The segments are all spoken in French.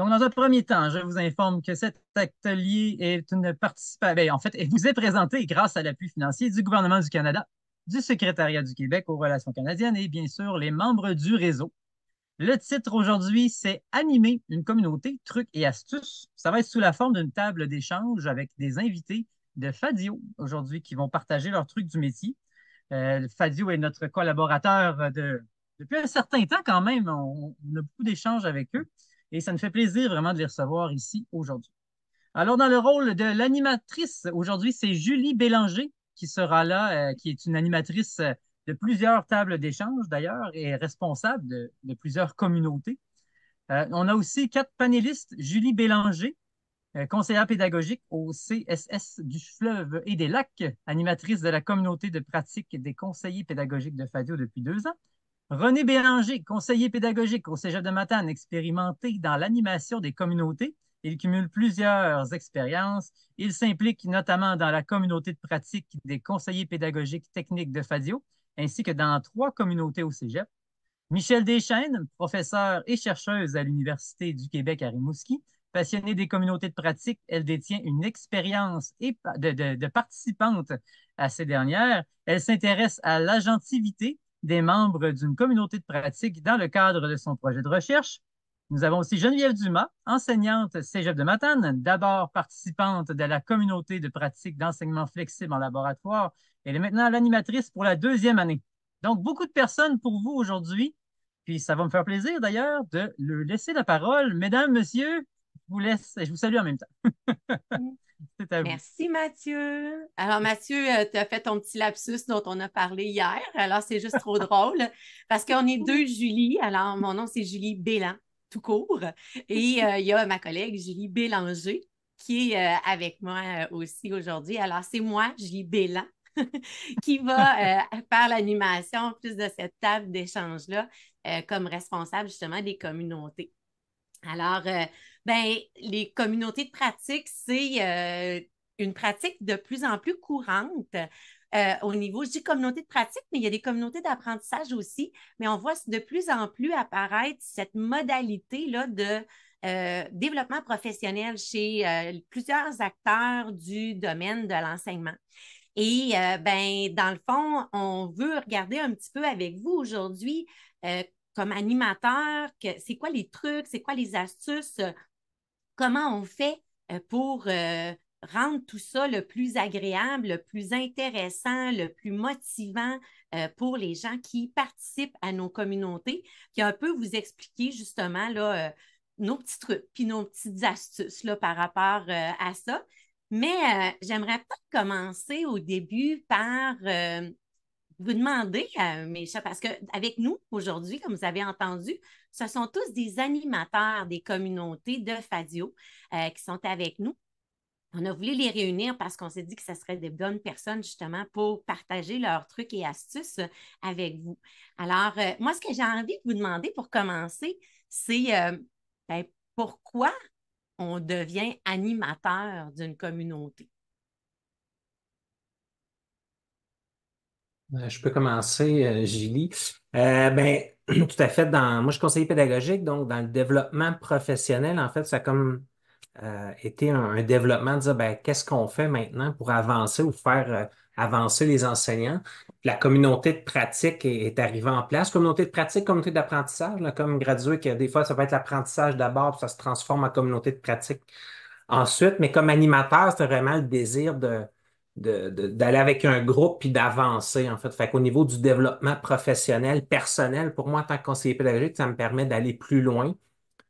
Donc, dans un premier temps, je vous informe que cet atelier est une participation, ah, ben, en fait, il vous est présenté grâce à l'appui financier du gouvernement du Canada, du secrétariat du Québec aux relations canadiennes et bien sûr les membres du réseau. Le titre aujourd'hui, c'est Animer une communauté, trucs et astuces. Ça va être sous la forme d'une table d'échange avec des invités de Fadio aujourd'hui qui vont partager leurs trucs du métier. Euh, Fadio est notre collaborateur depuis un certain temps quand même. on a beaucoup d'échanges avec eux et ça me fait plaisir vraiment de les recevoir ici aujourd'hui. Alors, dans le rôle de l'animatrice, aujourd'hui, c'est Julie Bélanger qui sera là, euh, qui est une animatrice euh, de plusieurs tables d'échange d'ailleurs et responsable de, plusieurs communautés. Euh, on a aussi quatre panélistes, Julie Bélanger, conseillère pédagogique au CSS du fleuve et des lacs, animatrice de la communauté de pratique des conseillers pédagogiques de FADIO depuis deux ans. René Béranger, conseiller pédagogique au Cégep de Matane, expérimenté dans l'animation des communautés, il cumule plusieurs expériences. Il s'implique notamment dans la communauté de pratique des conseillers pédagogiques techniques de FADIO, ainsi que dans trois communautés au Cégep. Michel Deschaines, professeure et chercheuse à l'Université du Québec à Rimouski, passionnée des communautés de pratique, elle détient une expérience de participante à ces dernières. Elle s'intéresse à l'agentivité, des membres d'une communauté de pratique dans le cadre de son projet de recherche. Nous avons aussi Geneviève Dumas, enseignante cégep de Matane, d'abord participante de la communauté de pratique d'enseignement flexible en laboratoire. Elle est maintenant l'animatrice pour la deuxième année. Donc, beaucoup de personnes pour vous aujourd'hui. Puis, ça va me faire plaisir d'ailleurs de le laisser la parole. Mesdames, messieurs, laisse, je vous salue en même temps. C'est à Merci Mathieu. Alors Mathieu, euh, tu as fait ton petit lapsus dont on a parlé hier. Alors c'est juste trop drôle parce qu'on est deux Julie. Alors mon nom c'est Julie Bélan, tout court. Et euh, il y a ma collègue Julie Bélanger qui est euh, avec moi aussi aujourd'hui. Alors c'est moi, Julie Bélan, qui va faire l'animation plus de cette table d'échange-là comme responsable justement des communautés. Alors, euh, ben, les communautés de pratique, c'est euh, une pratique de plus en plus courante. Euh, au niveau, je dis communauté de pratique, mais il y a des communautés d'apprentissage aussi. Mais on voit de plus en plus apparaître cette modalité-là de développement professionnel chez plusieurs acteurs du domaine de l'enseignement. Et ben, dans le fond, on veut regarder un petit peu avec vous aujourd'hui comme animateur, c'est quoi les trucs, c'est quoi les astuces, euh, comment on fait euh, pour euh, rendre tout ça le plus agréable, le plus intéressant, le plus motivant pour les gens qui participent à nos communautés, puis un peu vous expliquer justement là, nos petits trucs, puis nos petites astuces là, par rapport à ça. Mais j'aimerais peut-être commencer au début par vous demander à euh, mes chefs, parce qu'avec nous, aujourd'hui, comme vous avez entendu, ce sont tous des animateurs des communautés de FADIO euh, qui sont avec nous. On a voulu les réunir parce qu'on s'est dit que ce serait des bonnes personnes justement pour partager leurs trucs et astuces euh, avec vous. Alors, moi, ce que j'ai envie de vous demander pour commencer, c'est ben, pourquoi on devient animateur d'une communauté? Euh, je peux commencer, euh, Julie. Euh, ben, tout à fait. Dans, moi, je suis conseiller pédagogique, donc dans le développement professionnel, en fait, ça a comme été un, développement de dire ben, qu'est-ce qu'on fait maintenant pour avancer ou faire avancer les enseignants. La communauté de pratique est, arrivée en place. Communauté de pratique, communauté d'apprentissage, comme gradué, que des fois, ça va être l'apprentissage d'abord, puis ça se transforme en communauté de pratique ensuite. Mais comme animateur, c'était vraiment le désir de d'aller avec un groupe puis d'avancer, en fait. Fait qu'au niveau du développement professionnel, personnel, pour moi, en tant que conseiller pédagogique, ça me permet d'aller plus loin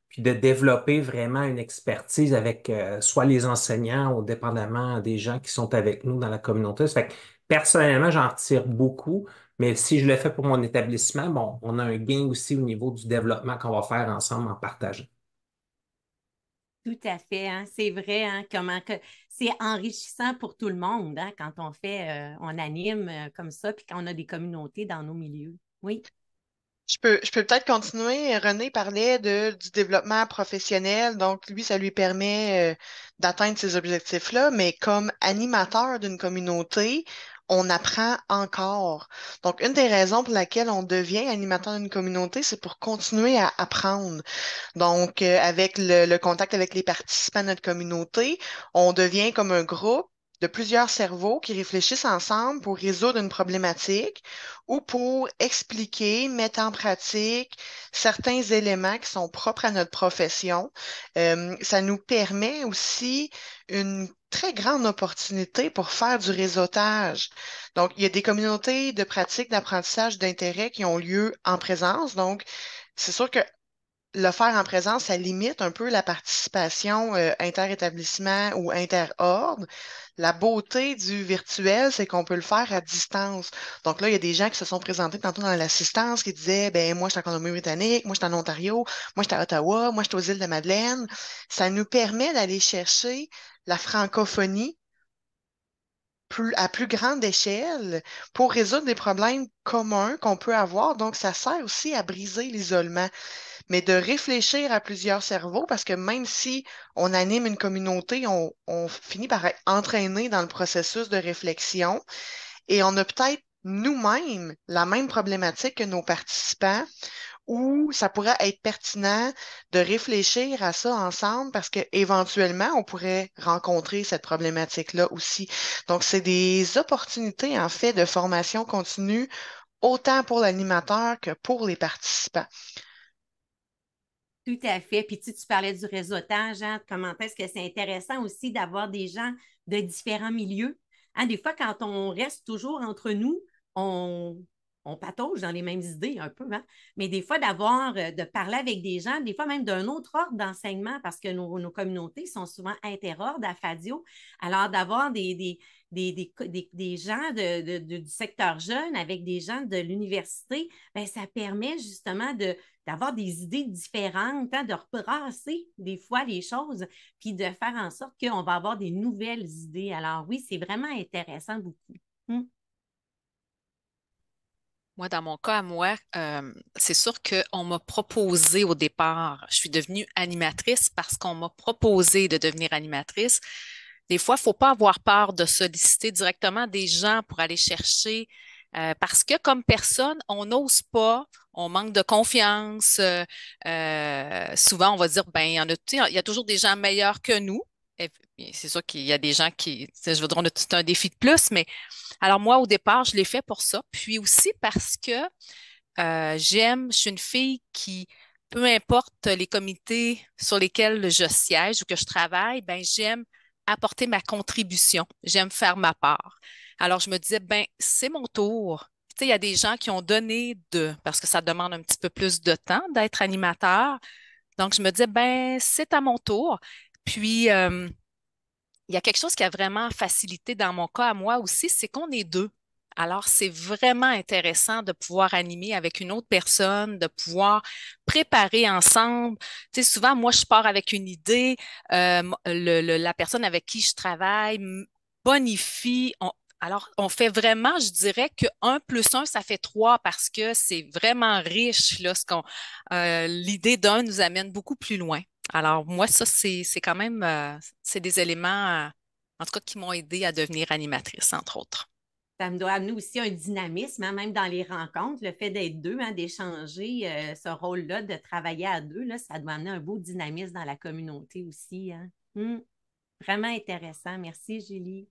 puis de développer vraiment une expertise avec euh, soit les enseignants ou dépendamment des gens qui sont avec nous dans la communauté. fait personnellement, j'en retire beaucoup, mais si je le fais pour mon établissement, bon, on a un gain aussi au niveau du développement qu'on va faire ensemble en partageant. Tout à fait, hein. c'est vrai, hein, comment que c'est enrichissant pour tout le monde hein, quand on fait, euh, on anime euh, comme ça, puis quand on a des communautés dans nos milieux. Oui. Je peux, je peux peut-être continuer. René parlait du développement professionnel, donc lui, ça lui permet euh, d'atteindre ses objectifs-là, mais comme animateur d'une communauté, on apprend encore. Donc, une des raisons pour laquelle on devient animateur d'une communauté, c'est pour continuer à apprendre. Donc, euh, avec le, contact avec les participants de notre communauté, on devient comme un groupe de plusieurs cerveaux qui réfléchissent ensemble pour résoudre une problématique ou pour expliquer, mettre en pratique certains éléments qui sont propres à notre profession. Euh, ça nous permet aussi une très grande opportunité pour faire du réseautage. Donc, il y a des communautés de pratiques, d'apprentissage, d'intérêt qui ont lieu en présence. Donc, c'est sûr que le faire en présence, ça limite un peu la participation euh, inter-établissement ou inter-ordre. La beauté du virtuel, c'est qu'on peut le faire à distance. Donc là, il y a des gens qui se sont présentés tantôt dans l'assistance qui disaient ben moi je suis en Colombie-Britannique, moi je suis en Ontario, moi je suis à Ottawa, moi je suis aux îles de Madeleine. Ça nous permet d'aller chercher la francophonie à plus grande échelle pour résoudre des problèmes communs qu'on peut avoir. Donc, ça sert aussi à briser l'isolement, mais de réfléchir à plusieurs cerveaux parce que même si on anime une communauté, on, on finit par être entraîné dans le processus de réflexion et on a peut-être nous-mêmes la même problématique que nos participants où ça pourrait être pertinent de réfléchir à ça ensemble parce qu'éventuellement, on pourrait rencontrer cette problématique-là aussi. Donc, c'est des opportunités, en fait, de formation continue, autant pour l'animateur que pour les participants. Tout à fait. Puis tu, tu parlais du réseautage, hein. comment est-ce que c'est intéressant aussi d'avoir des gens de différents milieux. Hein, des fois, quand on reste toujours entre nous, on on patauge dans les mêmes idées un peu, hein. mais des fois d'avoir, euh, de parler avec des gens, des fois même d'un autre ordre d'enseignement, parce que nos, communautés sont souvent interordres à FADIO. Alors d'avoir des, des gens du secteur jeune avec des gens de l'université, ben, ça permet justement de, d'avoir des idées différentes, hein, de repasser des fois les choses, puis de faire en sorte qu'on va avoir des nouvelles idées. Alors oui, c'est vraiment intéressant beaucoup. Hum. Moi, dans mon cas à moi, euh, c'est sûr qu'on m'a proposé au départ. Je suis devenue animatrice parce qu'on m'a proposé de devenir animatrice. Des fois, il ne faut pas avoir peur de solliciter directement des gens pour aller chercher euh, parce que comme personne, on n'ose pas, on manque de confiance. Euh, souvent, on va dire, ben, il y il y a toujours des gens meilleurs que nous. Eh, c'est sûr qu'il y a des gens qui, je voudrais un défi de plus, mais alors moi, au départ, je l'ai fait pour ça. Puis aussi parce que euh, j'aime, je suis une fille qui, peu importe les comités sur lesquels je siège ou que je travaille, ben j'aime apporter ma contribution, j'aime faire ma part. Alors je me disais, ben c'est mon tour. il y a des gens qui ont donné de, parce que ça demande un petit peu plus de temps d'être animateur. Donc je me disais, ben c'est à mon tour. Puis, euh, il y a quelque chose qui a vraiment facilité dans mon cas à moi aussi, c'est qu'on est deux. Alors, c'est vraiment intéressant de pouvoir animer avec une autre personne, de pouvoir préparer ensemble. Tu sais, souvent, moi, je pars avec une idée, euh, la personne avec qui je travaille bonifie. alors, on fait vraiment, je dirais que un plus un, ça fait trois parce que c'est vraiment riche. Là, qu'on, euh, l'idée d'un nous amène beaucoup plus loin alors, moi, ça, c'est quand même, euh, c'est des éléments, euh, en tout cas, qui m'ont aidé à devenir animatrice, entre autres. Ça me doit amener aussi un dynamisme, hein, même dans les rencontres, le fait d'être deux, hein, d'échanger euh, ce rôle-là, de travailler à deux, ça doit amener un beau dynamisme dans la communauté aussi. Hein. Mmh. vraiment intéressant. Merci, Julie.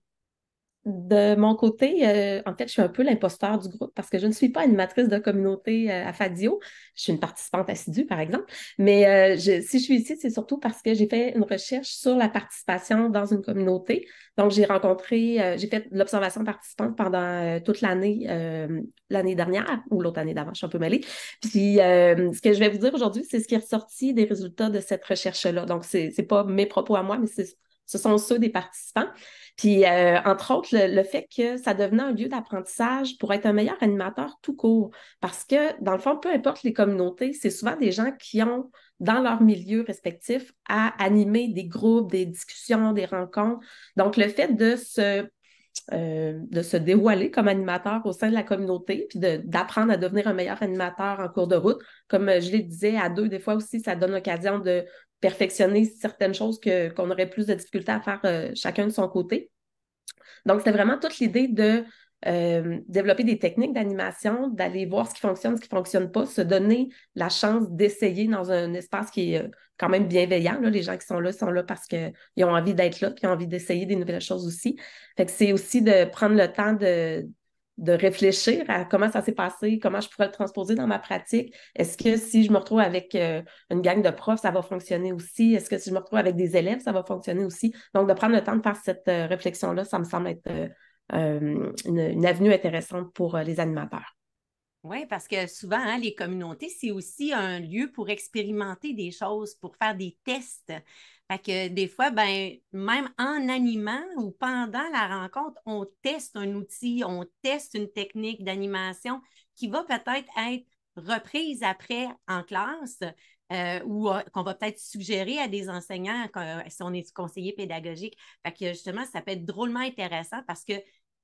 De mon côté, euh, en fait, je suis un peu l'imposteur du groupe parce que je ne suis pas une matrice de communauté euh, à Fadio. Je suis une participante assidue, par exemple. Mais euh, si je suis ici, c'est surtout parce que j'ai fait une recherche sur la participation dans une communauté. Donc, j'ai rencontré, j'ai fait l'observation participante pendant toute l'année, l'année dernière ou l'autre année d'avant, je suis un peu mêlée. Puis, ce que je vais vous dire aujourd'hui, c'est ce qui est ressorti des résultats de cette recherche-là. Donc, c'est n'est pas mes propos à moi, mais c'est ce sont ceux des participants. Puis, euh, entre autres, le, fait que ça devenait un lieu d'apprentissage pour être un meilleur animateur tout court. Parce que, dans le fond, peu importe les communautés, c'est souvent des gens qui ont, dans leur milieu respectif, à animer des groupes, des discussions, des rencontres. Donc, le fait de se euh, de se dévoiler comme animateur au sein de la communauté, puis d'apprendre à devenir un meilleur animateur en cours de route. Comme euh, je l'ai disais, à deux, des fois aussi, ça donne l'occasion de perfectionner certaines choses que, qu'on aurait plus de difficultés à faire euh, chacun de son côté. Donc, c'était vraiment toute l'idée de euh, développer des techniques d'animation, d'aller voir ce qui fonctionne, ce qui ne fonctionne pas, se donner la chance d'essayer dans un espace qui est euh, quand même bienveillant. Les gens qui sont là sont là parce qu'ils ont envie d'être là, puis ont envie d'essayer des nouvelles choses aussi. Fait que c'est aussi de prendre le temps de, de réfléchir à comment ça s'est passé, comment je pourrais le transposer dans ma pratique. Est-ce que si je me retrouve avec euh, une gang de profs, ça va fonctionner aussi? Est-ce que si je me retrouve avec des élèves, ça va fonctionner aussi? Donc, de prendre le temps de faire cette euh, réflexion-là, ça me semble être euh, une, avenue intéressante pour les animateurs. Oui, parce que souvent, hein, les communautés, c'est aussi un lieu pour expérimenter des choses, pour faire des tests. Fait que des fois, ben, même en animant ou pendant la rencontre, on teste un outil, on teste une technique d'animation qui va peut-être être reprise après en classe euh, ou euh, qu'on va peut-être suggérer à des enseignants quand, euh, si on est conseiller pédagogique. Fait que justement, ça peut être drôlement intéressant parce que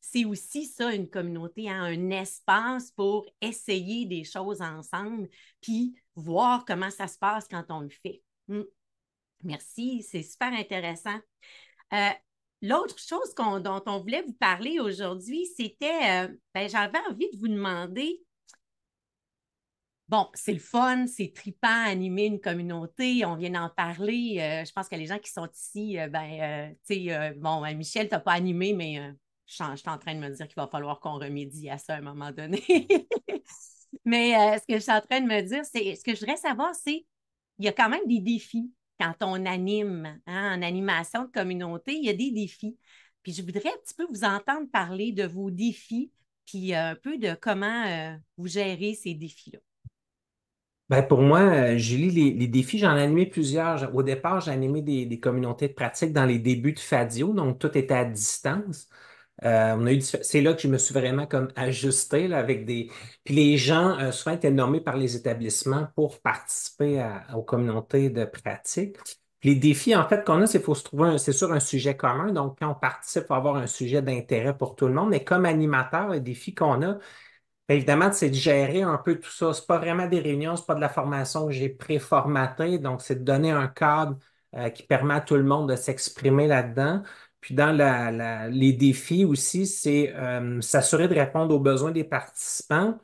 c'est aussi ça, une communauté, à hein, un espace pour essayer des choses ensemble, puis voir comment ça se passe quand on le fait. Hmm. Merci, c'est super intéressant. Euh, l'autre chose dont on voulait vous parler aujourd'hui, c'était, euh, ben, j'avais envie de vous demander, bon, c'est le fun, c'est tripant, animer une communauté, on vient d'en parler. Euh, je pense que les gens qui sont ici, ben, tu sais, bon, Michel, t'as pas animé, mais je suis en train de me dire qu'il va falloir qu'on remédie à ça à un moment donné. mais ce que je suis en train de me dire, c'est, ce que je voudrais savoir, c'est, il y a quand même des défis quand on anime, hein, en animation de communauté, il y a des défis. Puis je voudrais un petit peu vous entendre parler de vos défis, puis euh, un peu de comment euh, vous gérez ces défis-là. Bien, pour moi, euh, Julie, les, défis, j'en ai animé plusieurs. Au départ, j'ai animé des, des, communautés de pratique dans les débuts de Fadio, donc tout était à distance. Euh, on c'est là que je me suis vraiment comme ajusté là, avec des. Puis les gens euh, souvent étaient nommés par les établissements pour participer aux communautés de pratique. les défis, en fait, qu'on a, c'est qu'il faut se trouver, c'est sur un sujet commun. Donc, quand on participe, il faut avoir un sujet d'intérêt pour tout le monde. Mais comme animateur, le défi qu'on a, ben, évidemment, c'est de gérer un peu tout ça. Ce n'est pas vraiment des réunions, ce n'est pas de la formation que j'ai préformatée. Donc, c'est de donner un cadre euh, qui permet à tout le monde de s'exprimer là-dedans. Puis dans les défis aussi, c'est euh, s'assurer de répondre aux besoins des participants.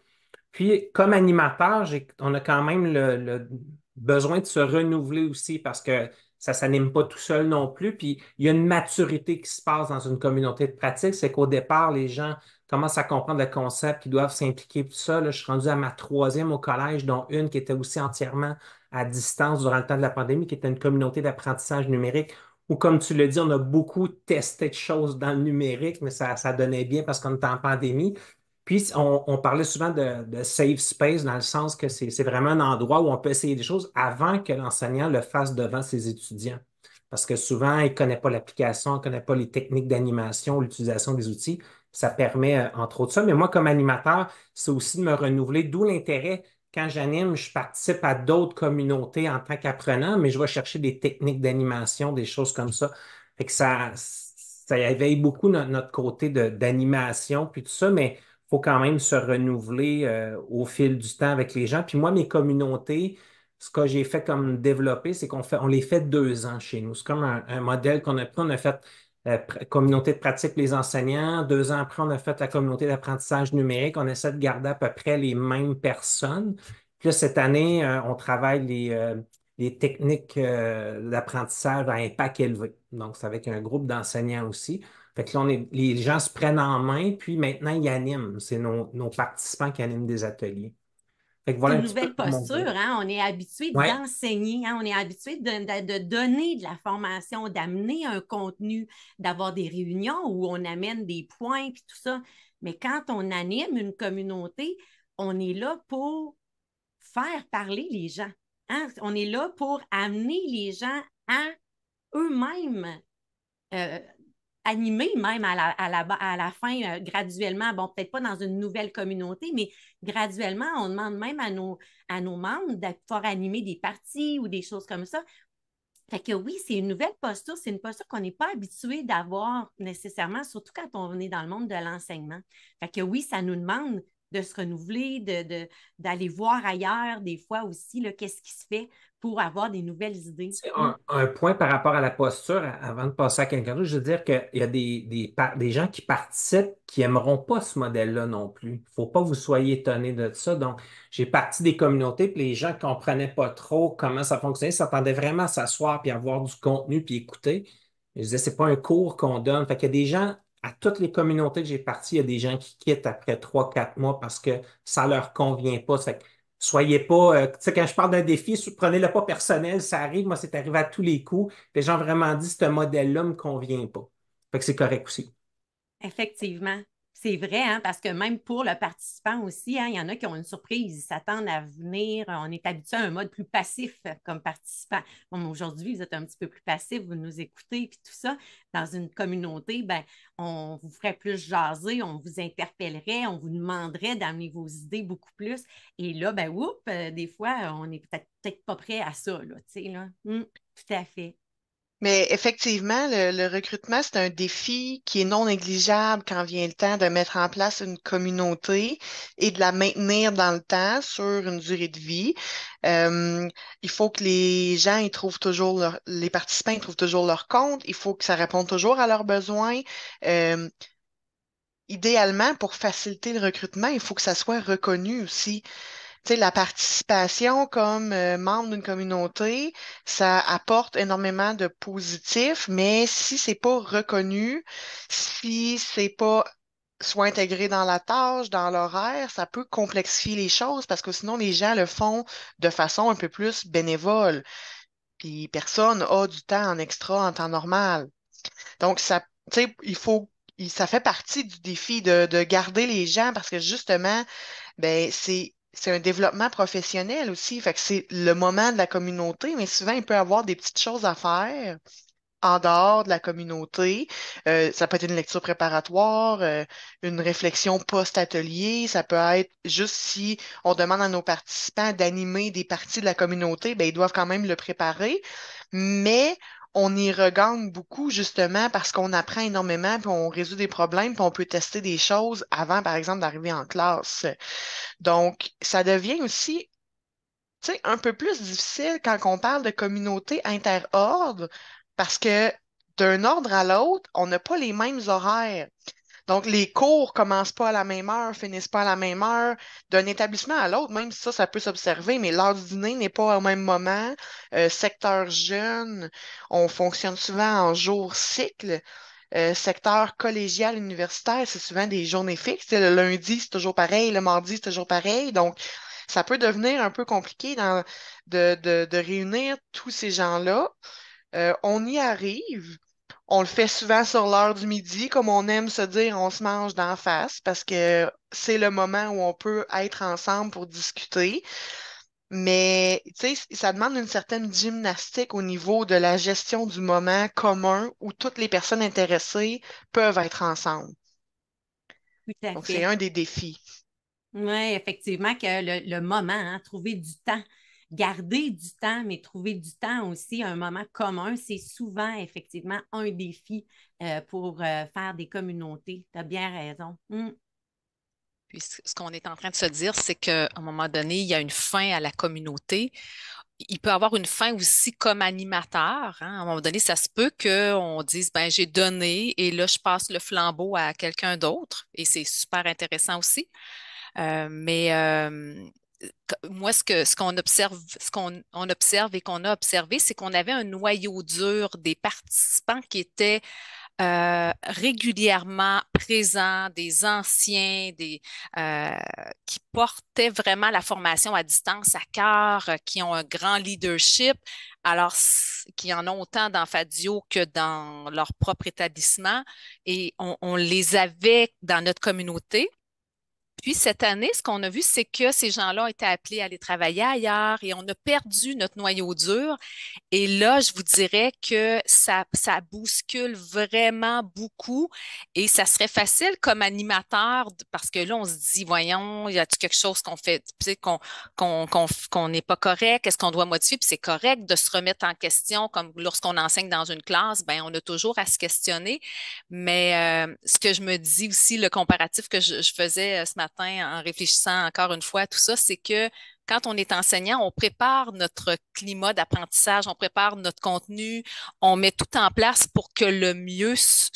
Puis comme animateur, on a quand même le, besoin de se renouveler aussi parce que ça ne s'anime pas tout seul non plus. Puis il y a une maturité qui se passe dans une communauté de pratique. C'est qu'au départ, les gens commencent à comprendre le concept, qu'ils doivent s'impliquer, tout ça. je suis rendu à ma troisième au collège, dont une qui était aussi entièrement à distance durant le temps de la pandémie, qui était une communauté d'apprentissage numérique ou comme tu le dis, on a beaucoup testé de choses dans le numérique, mais ça, donnait bien parce qu'on était en pandémie. Puis, on, parlait souvent de, de, safe space dans le sens que c'est vraiment un endroit où on peut essayer des choses avant que l'enseignant le fasse devant ses étudiants. Parce que souvent, il ne connaît pas l'application, il ne connaît pas les techniques d'animation, l'utilisation des outils. Ça permet, euh, entre autres, ça. Mais moi, comme animateur, c'est aussi de me renouveler, d'où l'intérêt quand j'anime, je participe à d'autres communautés en tant qu'apprenant, mais je vais chercher des techniques d'animation, des choses comme ça. que ça, ça éveille beaucoup notre, côté d'animation, puis tout ça, mais il faut quand même se renouveler euh, au fil du temps avec les gens. Puis moi, mes communautés, ce que j'ai fait comme développer, c'est qu'on on les fait deux ans chez nous. C'est comme un modèle qu'on a pris. On a fait communauté de pratique les enseignants. Deux ans après, on a fait la communauté d'apprentissage numérique. On essaie de garder à peu près les mêmes personnes. Puis là, cette année, euh, on travaille les, euh, techniques euh, d'apprentissage à impact élevé. Donc, c'est avec un groupe d'enseignants aussi. Fait que là, on est, les gens se prennent en main, puis maintenant, ils animent. C'est nos, nos participants qui animent des ateliers. C'est une nouvelle posture, hein? on est habitué d'enseigner, hein, on est habitué de, donner de la formation, d'amener un contenu, d'avoir des réunions où on amène des points et tout ça. Mais quand on anime une communauté, on est là pour faire parler les gens. Hein. On est là pour amener les gens à eux-mêmes euh, animé même à la, à la, fin, euh, graduellement, bon, peut-être pas dans une nouvelle communauté, mais graduellement, on demande même à nos, à nos membres de pouvoir animer des parties ou des choses comme ça. Fait que oui, c'est une nouvelle posture, c'est une posture qu'on n'est pas habitué d'avoir nécessairement, surtout quand on est dans le monde de l'enseignement. Fait que oui, ça nous demande de se renouveler, de, d'aller voir ailleurs des fois aussi qu'est-ce qui se fait pour avoir des nouvelles idées. Un, point par rapport à la posture, avant de passer à quelqu'un d'autre, je veux dire qu'il y a des, des, des, gens qui participent qui n'aimeront pas ce modèle-là non plus. Il ne faut pas que vous soyez étonnés de ça. Donc, j'ai parti des communautés, puis les gens ne comprenaient pas trop comment ça fonctionnait, s'attendaient vraiment à s'asseoir, puis avoir du contenu, puis écouter. Je disais, c'est pas un cours qu'on donne. Fait qu'il y a des gens à toutes les communautés que j'ai parties, il y a des gens qui quittent après trois, quatre mois parce que ça leur convient pas. soyez pas, euh, tu sais, quand je parle d'un défi, prenez-le pas personnel, ça arrive, moi, c'est arrivé à tous les coups. Les gens vraiment dit, ce modèle-là me convient pas. que c'est correct aussi. Effectivement. C'est vrai, hein, parce que même pour le participant aussi, hein, il y en a qui ont une surprise, ils s'attendent à venir. On est habitué à un mode plus passif comme participant. Aujourd'hui, vous êtes un petit peu plus passif, vous nous écoutez, puis tout ça. Dans une communauté, ben, on vous ferait plus jaser, on vous interpellerait, on vous demanderait d'amener vos idées beaucoup plus. Et là, ben, euh, des fois, on n'est peut-être pas prêt à ça. Là, là. Hum, tout à fait. Mais effectivement, le, recrutement, c'est un défi qui est non négligeable quand vient le temps de mettre en place une communauté et de la maintenir dans le temps sur une durée de vie. Euh, il faut que les gens y trouvent toujours leur, les participants y trouvent toujours leur compte. Il faut que ça réponde toujours à leurs besoins. Euh, idéalement, pour faciliter le recrutement, il faut que ça soit reconnu aussi sais, la participation comme euh, membre d'une communauté, ça apporte énormément de positifs, mais si c'est pas reconnu, si c'est pas soit intégré dans la tâche, dans l'horaire, ça peut complexifier les choses parce que sinon les gens le font de façon un peu plus bénévole. Puis personne a du temps en extra en temps normal. Donc ça, tu sais, il faut, ça fait partie du défi de, de garder les gens parce que justement, ben c'est c'est un développement professionnel aussi. Fait que c'est le moment de la communauté, mais souvent, il peut y avoir des petites choses à faire en dehors de la communauté. Euh, ça peut être une lecture préparatoire, euh, une réflexion post-atelier, ça peut être juste si on demande à nos participants d'animer des parties de la communauté, ben, ils doivent quand même le préparer, mais on y regagne beaucoup justement parce qu'on apprend énormément, puis on résout des problèmes, puis on peut tester des choses avant, par exemple, d'arriver en classe. Donc, ça devient aussi tu sais, un peu plus difficile quand on parle de communauté inter-ordre parce que d'un ordre à l'autre, on n'a pas les mêmes horaires. Donc, les cours commencent pas à la même heure, finissent pas à la même heure. D'un établissement à l'autre, même si ça, ça peut s'observer, mais l'heure du dîner n'est pas au même moment. Euh, secteur jeune, on fonctionne souvent en jour cycle. Euh, secteur collégial, universitaire, c'est souvent des journées fixes. Le lundi, c'est toujours pareil. Le mardi, c'est toujours pareil. Donc, ça peut devenir un peu compliqué de, réunir tous ces gens-là. Euh, on y arrive. On le fait souvent sur l'heure du midi, comme on aime se dire, on se mange d'en face parce que c'est le moment où on peut être ensemble pour discuter. Mais ça demande une certaine gymnastique au niveau de la gestion du moment commun où toutes les personnes intéressées peuvent être ensemble. Donc, c'est un des défis. Oui, effectivement, que le, moment, hein, trouver du temps garder du temps, mais trouver du temps aussi, un moment commun, c'est souvent effectivement un défi euh, pour euh, faire des communautés. Tu as bien raison. Mmh. Puis ce qu'on est en train de se dire, c'est qu'à un moment donné, il y a une fin à la communauté. Il peut avoir une fin aussi comme animateur. Hein. À un moment donné, ça se peut qu'on dise ben j'ai donné et là je passe le flambeau à quelqu'un d'autre et c'est super intéressant aussi. Euh, mais moi, ce qu'on observe, observe et qu'on a observé, c'est qu'on avait un noyau dur des participants qui étaient euh, régulièrement présents, des anciens, euh, qui portaient vraiment la formation à distance à cœur, qui ont un grand leadership, alors qui en ont autant dans Fadio que dans leur propre établissement, et on les avait dans notre communauté. Puis cette année, ce qu'on a vu, c'est que ces gens-là ont été appelés à aller travailler ailleurs et on a perdu notre noyau dur. Et là, je vous dirais que ça, ça bouscule vraiment beaucoup et ça serait facile comme animateur, parce que là, on se dit, voyons, y a t quelque chose qu'on fait, qu'on qu'on qu'on n'est pas correct, quest ce qu'on doit modifier? Puis c'est correct de se remettre en question, comme lorsqu'on enseigne dans une classe, ben on a toujours à se questionner. Mais euh, ce que je me dis aussi, le comparatif que je faisais euh, ce matin, en réfléchissant encore une fois à tout ça, c'est que quand on est enseignant, on prépare notre climat d'apprentissage, on prépare notre contenu, on met tout en place pour que le mieux,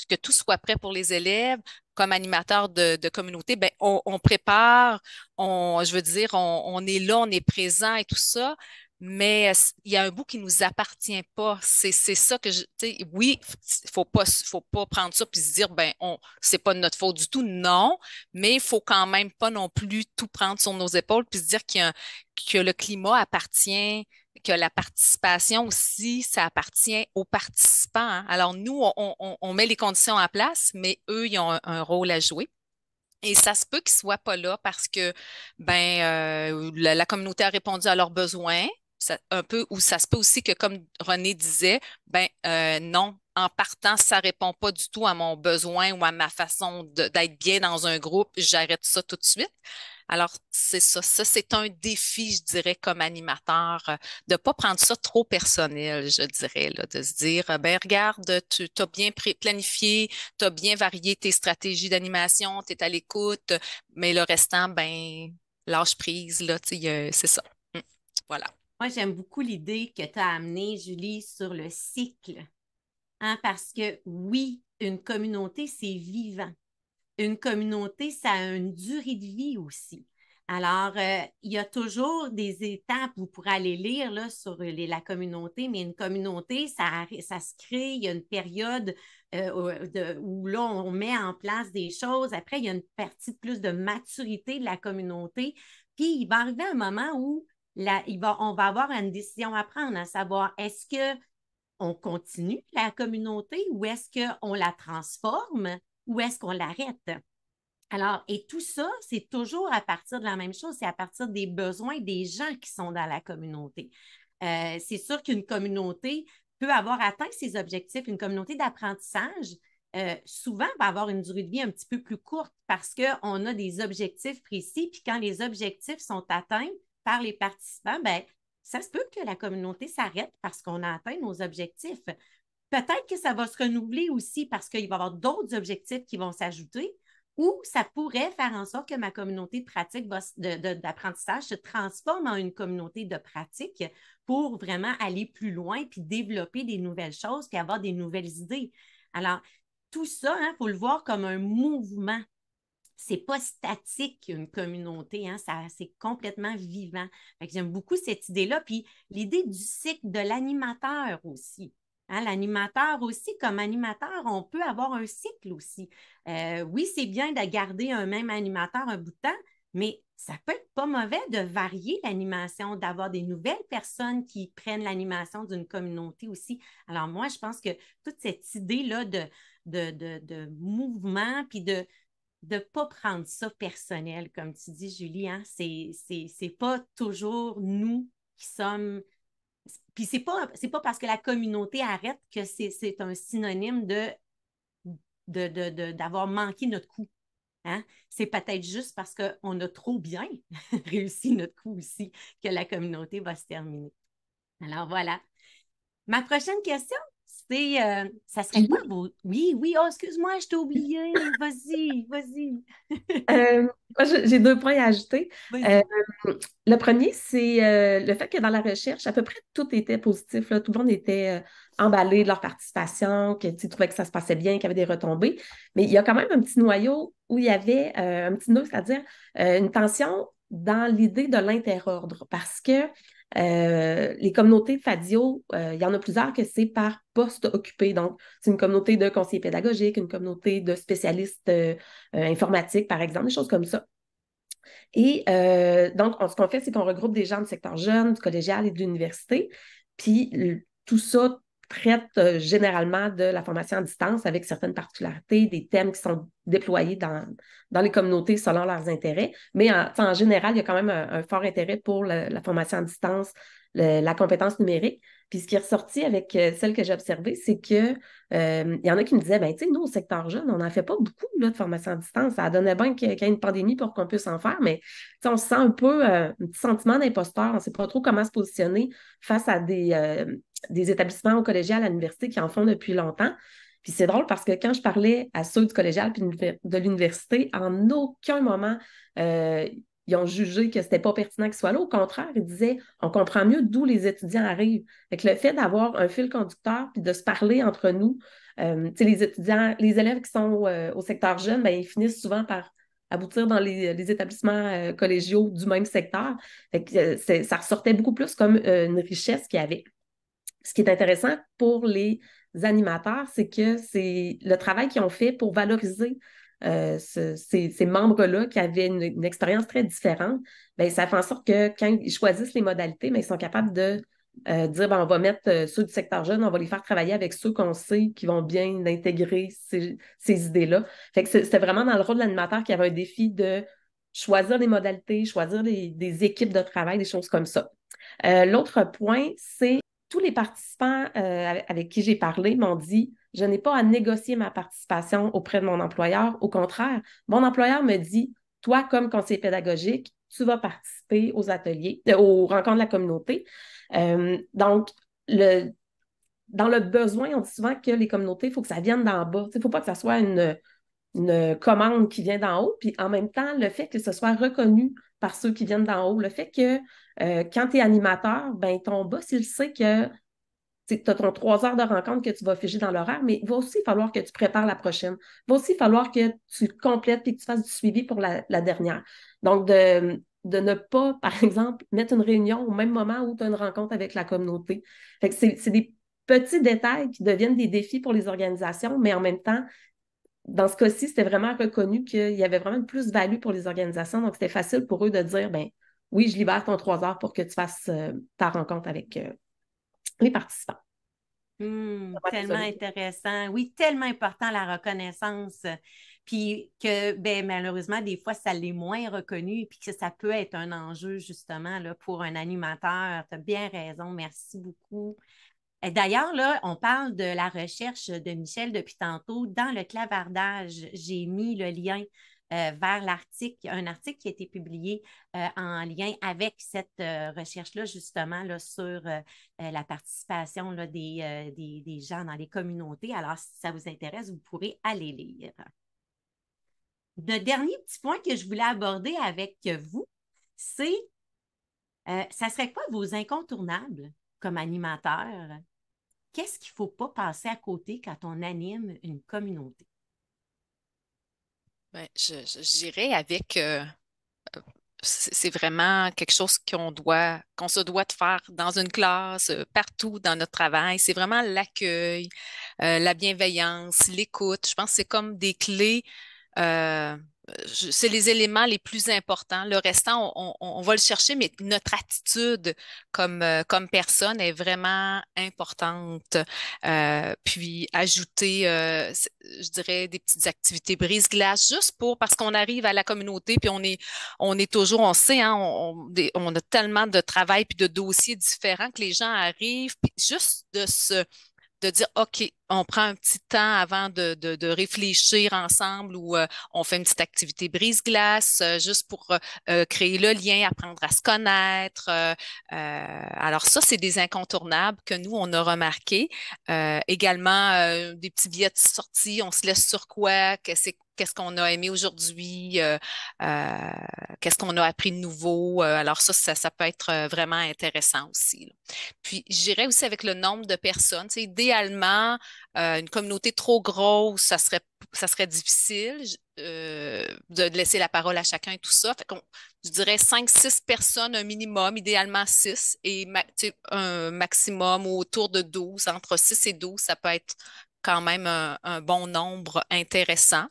que tout soit prêt pour les élèves. Comme animateur de, communauté, ben on, prépare, on, je veux dire, on est là, on est présent et tout ça mais euh, il y a un bout qui nous appartient pas. C'est ça que je. Oui, il faut pas, faut pas prendre ça puis se dire, ben, on c'est pas de notre faute du tout. Non, mais il faut quand même pas non plus tout prendre sur nos épaules puis se dire que le climat appartient, que la participation aussi, ça appartient aux participants. Hein. Alors, nous, on, on, met les conditions en place, mais eux, ils ont un, rôle à jouer. Et ça se peut qu'ils ne soient pas là parce que ben, euh, la, communauté a répondu à leurs besoins, un peu, ou ça se peut aussi que, comme René disait, ben euh, non, en partant, ça répond pas du tout à mon besoin ou à ma façon d'être bien dans un groupe, j'arrête ça tout de suite. Alors, c'est ça. Ça, c'est un défi, je dirais, comme animateur, euh, de ne pas prendre ça trop personnel, je dirais, de se dire, euh, ben regarde, tu as bien planifié, tu as bien varié tes stratégies d'animation, tu es à l'écoute, mais le restant, ben lâche prise, là, c'est ça. Hum. Voilà. Moi, j'aime beaucoup l'idée que tu as amenée, Julie, sur le cycle. Hein, parce que oui, une communauté, c'est vivant. Une communauté, ça a une durée de vie aussi. Alors, euh, il y a toujours des étapes, vous pourrez aller lire sur la communauté, mais une communauté, ça, se crée, il y a une période euh, où là, on met en place des choses. Après, il y a une partie de plus de maturité de la communauté. Puis, il va arriver un moment où il va, on va avoir une décision à prendre, à savoir est-ce que on continue la communauté ou est-ce qu'on la transforme ou est-ce qu'on l'arrête? Alors, et tout ça, c'est toujours à partir de la même chose, c'est à partir des besoins des gens qui sont dans la communauté. Euh, c'est sûr qu'une communauté peut avoir atteint ses objectifs, une communauté d'apprentissage, euh, souvent va avoir une durée de vie un petit peu plus courte parce qu'on a des objectifs précis, puis quand les objectifs sont atteints, par les participants, ben, ça se peut que la communauté s'arrête parce qu'on a atteint nos objectifs. Peut-être que ça va se renouveler aussi parce qu'il va y avoir d'autres objectifs qui vont s'ajouter ou ça pourrait faire en sorte que ma communauté de pratique d'apprentissage se transforme en une communauté de pratique pour vraiment aller plus loin puis développer des nouvelles choses puis avoir des nouvelles idées. Alors, tout ça, il hein, faut le voir comme un mouvement c'est pas statique une communauté, hein, c'est complètement vivant. j'aime beaucoup cette idée-là, puis l'idée du cycle de l'animateur aussi. Hein, l'animateur aussi, comme animateur, on peut avoir un cycle aussi. Euh, oui, c'est bien de garder un même animateur un bout de temps, mais ça peut être pas mauvais de varier l'animation, d'avoir des nouvelles personnes qui prennent l'animation d'une communauté aussi. Alors moi, je pense que toute cette idée-là de, de mouvement, puis de, de ne pas prendre ça personnel, comme tu dis, Julie, hein. Ce c'est, c'est, pas toujours nous qui sommes. Puis c'est pas, pas parce que la communauté arrête que c'est, un synonyme de, d'avoir manqué notre coup. Hein. C'est peut-être juste parce qu'on a trop bien réussi notre coup aussi que la communauté va se terminer. Alors voilà. Ma prochaine question, euh, ça serait Oui, oui, oh, excuse-moi, je t'ai oublié. Vas-y, vas-y. Euh, moi, j'ai deux points à ajouter. Euh, le premier, c'est le fait que dans la recherche, à peu près tout était positif. Là. Tout le monde était emballé de leur participation, qu'ils trouvaient que ça se passait bien, qu'il y avait des retombées. Mais il y a quand même un petit noyau où il y avait un petit noyau, c'est-à-dire une tension dans l'idée de l'interordre. Parce que euh, les communautés FADIO, euh, il y en a plusieurs que c'est par poste occupé. Donc, c'est une communauté de conseillers pédagogiques, une communauté de spécialistes euh, informatiques, par exemple, des choses comme ça. Et donc, ce qu'on fait, c'est qu'on regroupe des gens du secteur jeune, du collégial et de l'université. Puis, tout ça traite euh, généralement de la formation à distance avec certaines particularités, des thèmes qui sont déployés dans, dans les communautés selon leurs intérêts. Mais en, en général, il y a quand même un, fort intérêt pour la formation à distance la compétence numérique. Puis ce qui est ressorti avec euh, celle que j'ai observée, c'est qu'il euh, y en a qui me disaient, ben, tu sais, nous, au secteur jeune, on n'en fait pas beaucoup là, de formation à distance. Ça donnait bien qu'il y ait une pandémie pour qu'on puisse en faire, mais on se sent un peu euh, un petit sentiment d'imposteur. On ne sait pas trop comment se positionner face à des, des établissements au collégial, à l'université qui en font depuis longtemps. Puis c'est drôle parce que quand je parlais à ceux du collégial puis de l'université, en aucun moment, ils ont jugé que c'était pas pertinent qu'ils soit là. Au contraire, ils disaient, on comprend mieux d'où les étudiants arrivent. le fait d'avoir un fil conducteur puis de se parler entre nous, euh, les étudiants, les élèves qui sont euh, au secteur jeune, ben, ils finissent souvent par aboutir dans les, euh, établissements collégiaux du même secteur. ça ressortait beaucoup plus comme une richesse qu'il y avait. Ce qui est intéressant pour les animateurs, c'est que c'est le travail qu'ils ont fait pour valoriser euh, ces, membres-là qui avaient une, expérience très différente, ben, ça fait en sorte que quand ils choisissent les modalités, ben, ils sont capables de euh, dire ben, on va mettre euh, ceux du secteur jeune, on va les faire travailler avec ceux qu'on sait qui vont bien intégrer ces, idées-là. Fait que c'était vraiment dans le rôle de l'animateur qu'il y avait un défi de choisir des modalités, choisir des équipes de travail, des choses comme ça. L'autre point, c'est tous les participants euh, avec qui j'ai parlé m'ont dit je n'ai pas à négocier ma participation auprès de mon employeur. Au contraire, mon employeur me dit toi, comme conseiller pédagogique, tu vas participer aux ateliers, euh, aux rencontres de la communauté. Euh, donc, dans le besoin, on dit souvent que les communautés, il faut que ça vienne d'en bas. Il ne faut pas que ça soit une commande qui vient d'en haut. Puis en même temps, le fait que ce soit reconnu par ceux qui viennent d'en haut, le fait que euh, quand tu es animateur, ben, ton boss, il sait que tu as ton trois heures de rencontre que tu vas figer dans l'horaire, mais il va aussi falloir que tu prépares la prochaine. Il va aussi falloir que tu complètes et que tu fasses du suivi pour la, dernière. Donc, de, ne pas, par exemple, mettre une réunion au même moment où tu as une rencontre avec la communauté. Fait que c'est, des petits détails qui deviennent des défis pour les organisations, mais en même temps, dans ce cas-ci, c'était vraiment reconnu qu'il y avait vraiment une plus-value pour les organisations. Donc, c'était facile pour eux de dire, ben, oui, je libère ton trois heures pour que tu fasses euh, ta rencontre avec euh, les participants. Mmh, tellement intéressant. Oui, tellement important la reconnaissance. Puis que ben, malheureusement, des fois, ça l'est moins reconnu, puis que ça peut être un enjeu justement là, pour un animateur. Tu as bien raison. Merci beaucoup. D'ailleurs, là, on parle de la recherche de Michel depuis tantôt. Dans le clavardage, j'ai mis le lien euh, vers l'article, un article qui a été publié euh, en lien avec cette euh, recherche-là, justement, sur la participation des, des, gens dans les communautés. Alors, si ça vous intéresse, vous pourrez aller lire. Le dernier petit point que je voulais aborder avec vous, c'est ça serait quoi vos incontournables comme animateurs? Qu'est-ce qu'il ne faut pas passer à côté quand on anime une communauté? je, je, j'irais avec. Euh, c'est vraiment quelque chose qu'on doit, qu'on se doit de faire dans une classe, euh, partout dans notre travail. C'est vraiment l'accueil, euh, la bienveillance, l'écoute. Je pense que c'est comme des clés c'est les éléments les plus importants. Le restant, on, va le chercher, mais notre attitude comme, euh, comme personne est vraiment importante. Euh, puis ajouter, euh, je dirais, des petites activités brise-glace, juste pour parce qu'on arrive à la communauté, puis on est, on est toujours, on sait, hein, on, a tellement de travail puis de dossiers différents que les gens arrivent, juste de se de dire OK, on prend un petit temps avant de, réfléchir ensemble ou euh, on fait une petite activité brise-glace euh, juste pour euh, créer le lien, apprendre à se connaître. alors ça, c'est des incontournables que nous, on a remarqué. également, des petits billets de sortie, on se laisse sur quoi, qu'est-ce qu'on a aimé aujourd'hui, qu'est-ce qu'on a appris de nouveau. alors ça, ça, peut être vraiment intéressant aussi. Puis j'irais aussi avec le nombre de personnes. Tu idéalement, euh, une communauté trop grosse, ça serait, ça serait difficile euh, de laisser la parole à chacun et tout ça. je dirais 5-6 personnes, un minimum, idéalement 6, et un maximum autour de 12. Entre 6 et 12, ça peut être quand même un, un bon nombre intéressant.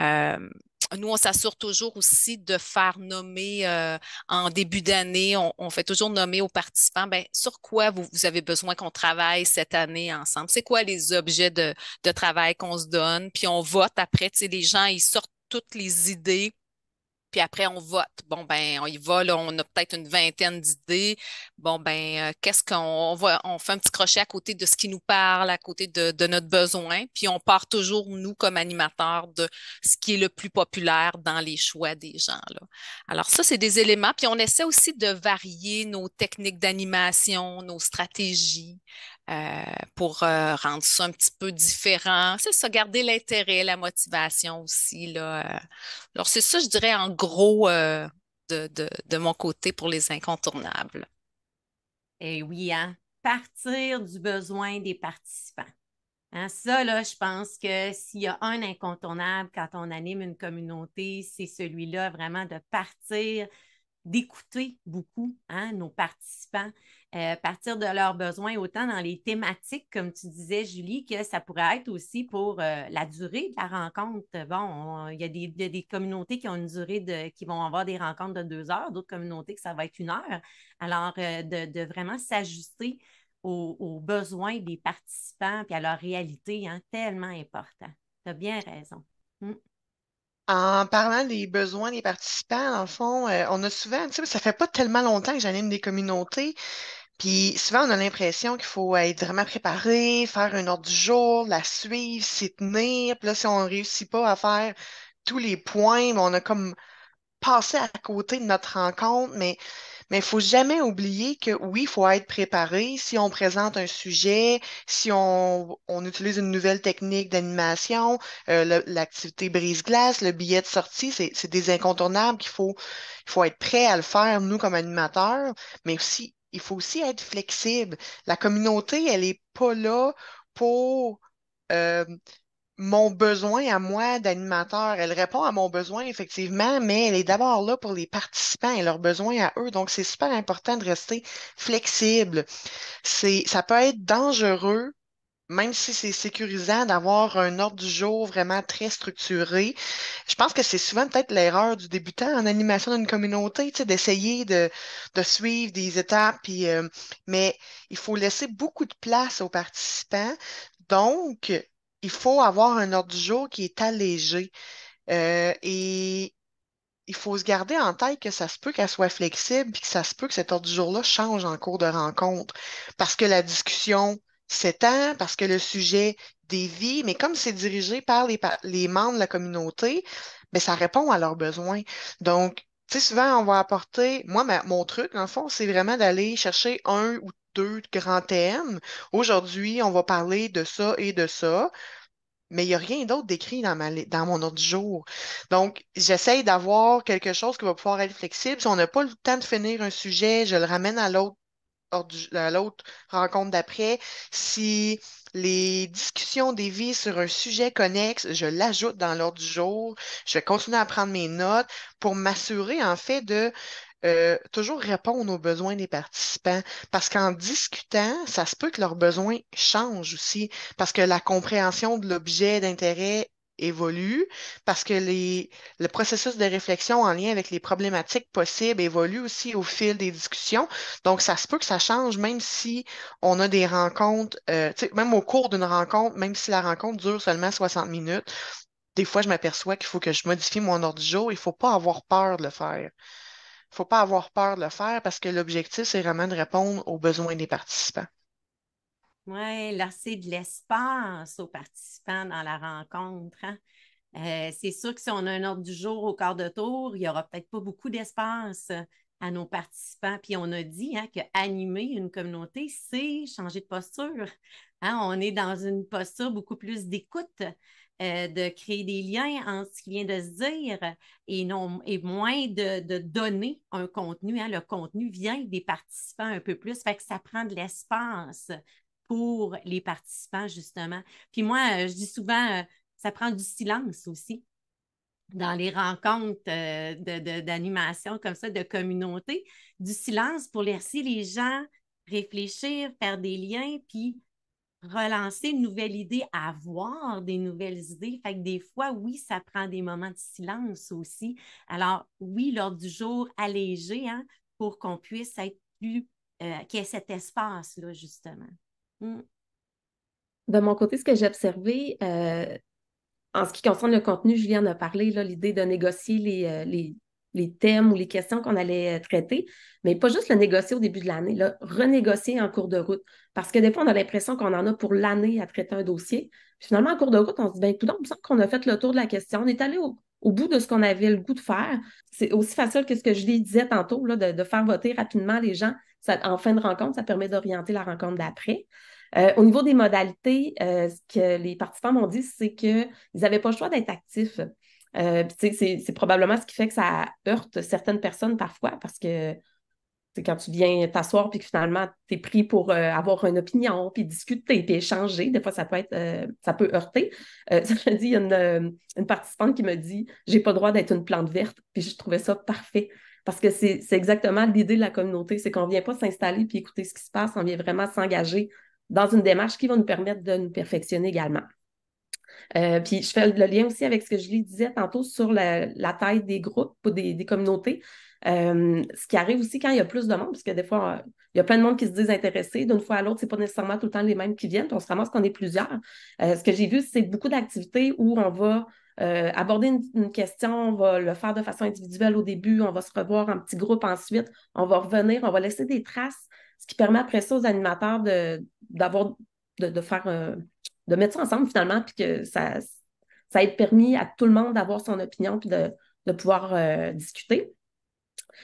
Euh, nous, on s'assure toujours aussi de faire nommer euh, en début d'année, on, fait toujours nommer aux participants ben, sur quoi vous, avez besoin qu'on travaille cette année ensemble. C'est quoi les objets de, de travail qu'on se donne? Puis on vote après, tu sais, les gens, ils sortent toutes les idées puis après on vote. Bon, ben, on y va, là, on a peut-être une vingtaine d'idées. Bon, ben, euh, qu'est-ce qu'on on va, on fait un petit crochet à côté de ce qui nous parle, à côté de, notre besoin, puis on part toujours, nous, comme animateurs, de ce qui est le plus populaire dans les choix des gens. Là. Alors, ça, c'est des éléments. Puis on essaie aussi de varier nos techniques d'animation, nos stratégies. Euh, pour euh, rendre ça un petit peu différent. C'est ça, garder l'intérêt, la motivation aussi. Là. Euh. Alors, c'est ça, je dirais, en gros, de, mon côté pour les incontournables. Et eh oui, hein? partir du besoin des participants. Hein, ça, là, je pense que s'il y a un incontournable quand on anime une communauté, c'est celui-là vraiment de partir d'écouter beaucoup hein, nos participants, euh, partir de leurs besoins, autant dans les thématiques, comme tu disais, Julie, que ça pourrait être aussi pour euh, la durée de la rencontre. Bon, il y, a des communautés qui ont une durée de, qui vont avoir des rencontres de deux heures, d'autres communautés que ça va être une heure. Alors, euh, de, vraiment s'ajuster aux, besoins des participants et à leur réalité, hein, tellement important. Tu as bien raison. Hum. En parlant des besoins des participants, en le fond, euh, on a souvent, tu sais, ça fait pas tellement longtemps que j'anime des communautés, puis souvent on a l'impression qu'il faut être vraiment préparé, faire un ordre du jour, la suivre, s'y tenir. Puis là, si on réussit pas à faire tous les points, ben, on a comme passé à côté de notre rencontre, mais mais il faut jamais oublier que oui, il faut être préparé. Si on présente un sujet, si on, on utilise une nouvelle technique d'animation, euh, l'activité brise-glace, le billet de sortie, c'est des incontournables qu'il faut, il faut être prêt à le faire, nous, comme animateurs, mais aussi, il faut aussi être flexible. La communauté, elle n'est pas là pour... Euh, mon besoin à moi d'animateur, elle répond à mon besoin effectivement, mais elle est d'abord là pour les participants et leurs besoins à eux. Donc, c'est super important de rester flexible. C'est, ça peut être dangereux, même si c'est sécurisant d'avoir un ordre du jour vraiment très structuré. Je pense que c'est souvent peut-être l'erreur du débutant en animation d'une communauté, d'essayer de, de, suivre des étapes. Euh, mais il faut laisser beaucoup de place aux participants. Donc, il faut avoir un ordre du jour qui est allégé. Euh, et il faut se garder en tête que ça se peut qu'elle soit flexible, puis que ça se peut que cet ordre du jour-là change en cours de rencontre, parce que la discussion s'étend, parce que le sujet dévie, mais comme c'est dirigé par les, membres de la communauté, bien, ça répond à leurs besoins. Donc, tu sais, souvent, on va apporter, moi, mon truc, en fond, c'est vraiment d'aller chercher un ou deux grands thèmes. Aujourd'hui, on va parler de ça et de ça, mais il n'y a rien d'autre d'écrit dans, mon ordre du jour. Donc, j'essaye d'avoir quelque chose qui va pouvoir être flexible. Si on n'a pas le temps de finir un sujet, je le ramène à l'autre l'autre rencontre d'après. Si les discussions dévient sur un sujet connexe, je l'ajoute dans l'ordre du jour. Je vais continuer à prendre mes notes pour m'assurer, en fait, de euh, toujours répondre aux besoins des participants parce qu'en discutant, ça se peut que leurs besoins changent aussi parce que la compréhension de l'objet d'intérêt évolue, parce que le processus de réflexion en lien avec les problématiques possibles évolue aussi au fil des discussions. Donc, ça se peut que ça change, même si on a des rencontres, euh, même au cours d'une rencontre, même si la rencontre dure seulement 60 minutes, des fois, je m'aperçois qu'il faut que je modifie mon ordre du jour. Il ne faut pas avoir peur de le faire. Il ne faut pas avoir peur de le faire parce que l'objectif, c'est vraiment de répondre aux besoins des participants. Oui, laisser de l'espace aux participants dans la rencontre. Hein. Euh, c'est sûr que si on a un ordre du jour au quart de tour, il n'y aura peut-être pas beaucoup d'espace à nos participants. Puis on a dit hein, que une communauté, c'est changer de posture. Hein. on est dans une posture beaucoup plus d'écoute. Euh, de créer des liens entre ce qui vient de se dire et, non, et moins de, donner un contenu. Hein. Le contenu vient des participants un peu plus, fait que ça prend de l'espace pour les participants, justement. Puis moi, euh, je dis souvent, euh, ça prend du silence aussi dans les rencontres d'animation comme ça, de communauté, du silence pour laisser les gens réfléchir, faire des liens, puis relancer une nouvelle idée, avoir des nouvelles idées. Fait que des fois, oui, ça prend des moments de silence aussi. Alors, oui, lors du jour allégé, hein, pour qu'on puisse être plus, euh, qu'il y ait cet espace-là, justement. Mm. De mon côté, ce que j'ai observé, euh, en ce qui concerne le contenu, Julien a parlé, l'idée de négocier les, euh, les, les thèmes ou les questions qu'on allait euh, traiter, mais pas juste le négocier au début de l'année, le renégocier en cours de route. Parce que des fois, on a l'impression qu'on en a pour l'année à traiter un dossier. Puis finalement, en cours de route, on se dit, bien, tout d'un coup, qu'on a fait le tour de la question, on est allé au, bout de ce qu'on avait le goût de faire. C'est aussi facile que ce que je disais tantôt, de, faire voter rapidement les gens en fin de rencontre, ça permet d'orienter la rencontre d'après. Euh, au niveau des modalités, euh, ce que les participants m'ont dit, c'est qu'ils n'avaient pas le choix d'être actifs. Euh, c'est probablement ce qui fait que ça heurte certaines personnes parfois parce que quand tu viens t'asseoir puis que finalement tu es pris pour euh, avoir une opinion, puis discuter, puis échanger, des fois ça peut être euh, ça peut heurter. il y a une, participante qui me dit J'ai pas le droit d'être une plante verte, puis je trouvais ça parfait. Parce que c'est exactement l'idée de la communauté, c'est qu'on ne vient pas s'installer puis écouter ce qui se passe, on vient vraiment s'engager dans une démarche qui va nous permettre de nous perfectionner également. Euh, puis je fais le lien aussi avec ce que je disait disais tantôt sur la, taille des groupes, des, des communautés. Euh, ce qui arrive aussi quand il y a plus de monde, parce que des fois, euh, il y a plein de monde qui se disent intéressés. D'une fois à l'autre, ce n'est pas nécessairement tout le temps les mêmes qui viennent. on se ramasse qu'on est plusieurs. ce que j'ai vu, c'est beaucoup d'activités où on va aborder une, question, on va le faire de façon individuelle au début, on va se revoir en petit groupe ensuite, on va revenir, on va laisser des traces, ce qui permet après ça aux animateurs de, d'avoir, de, faire un de mettre ça ensemble finalement, puis que ça, ça ait permis à tout le monde d'avoir son opinion, puis de, de pouvoir euh, discuter.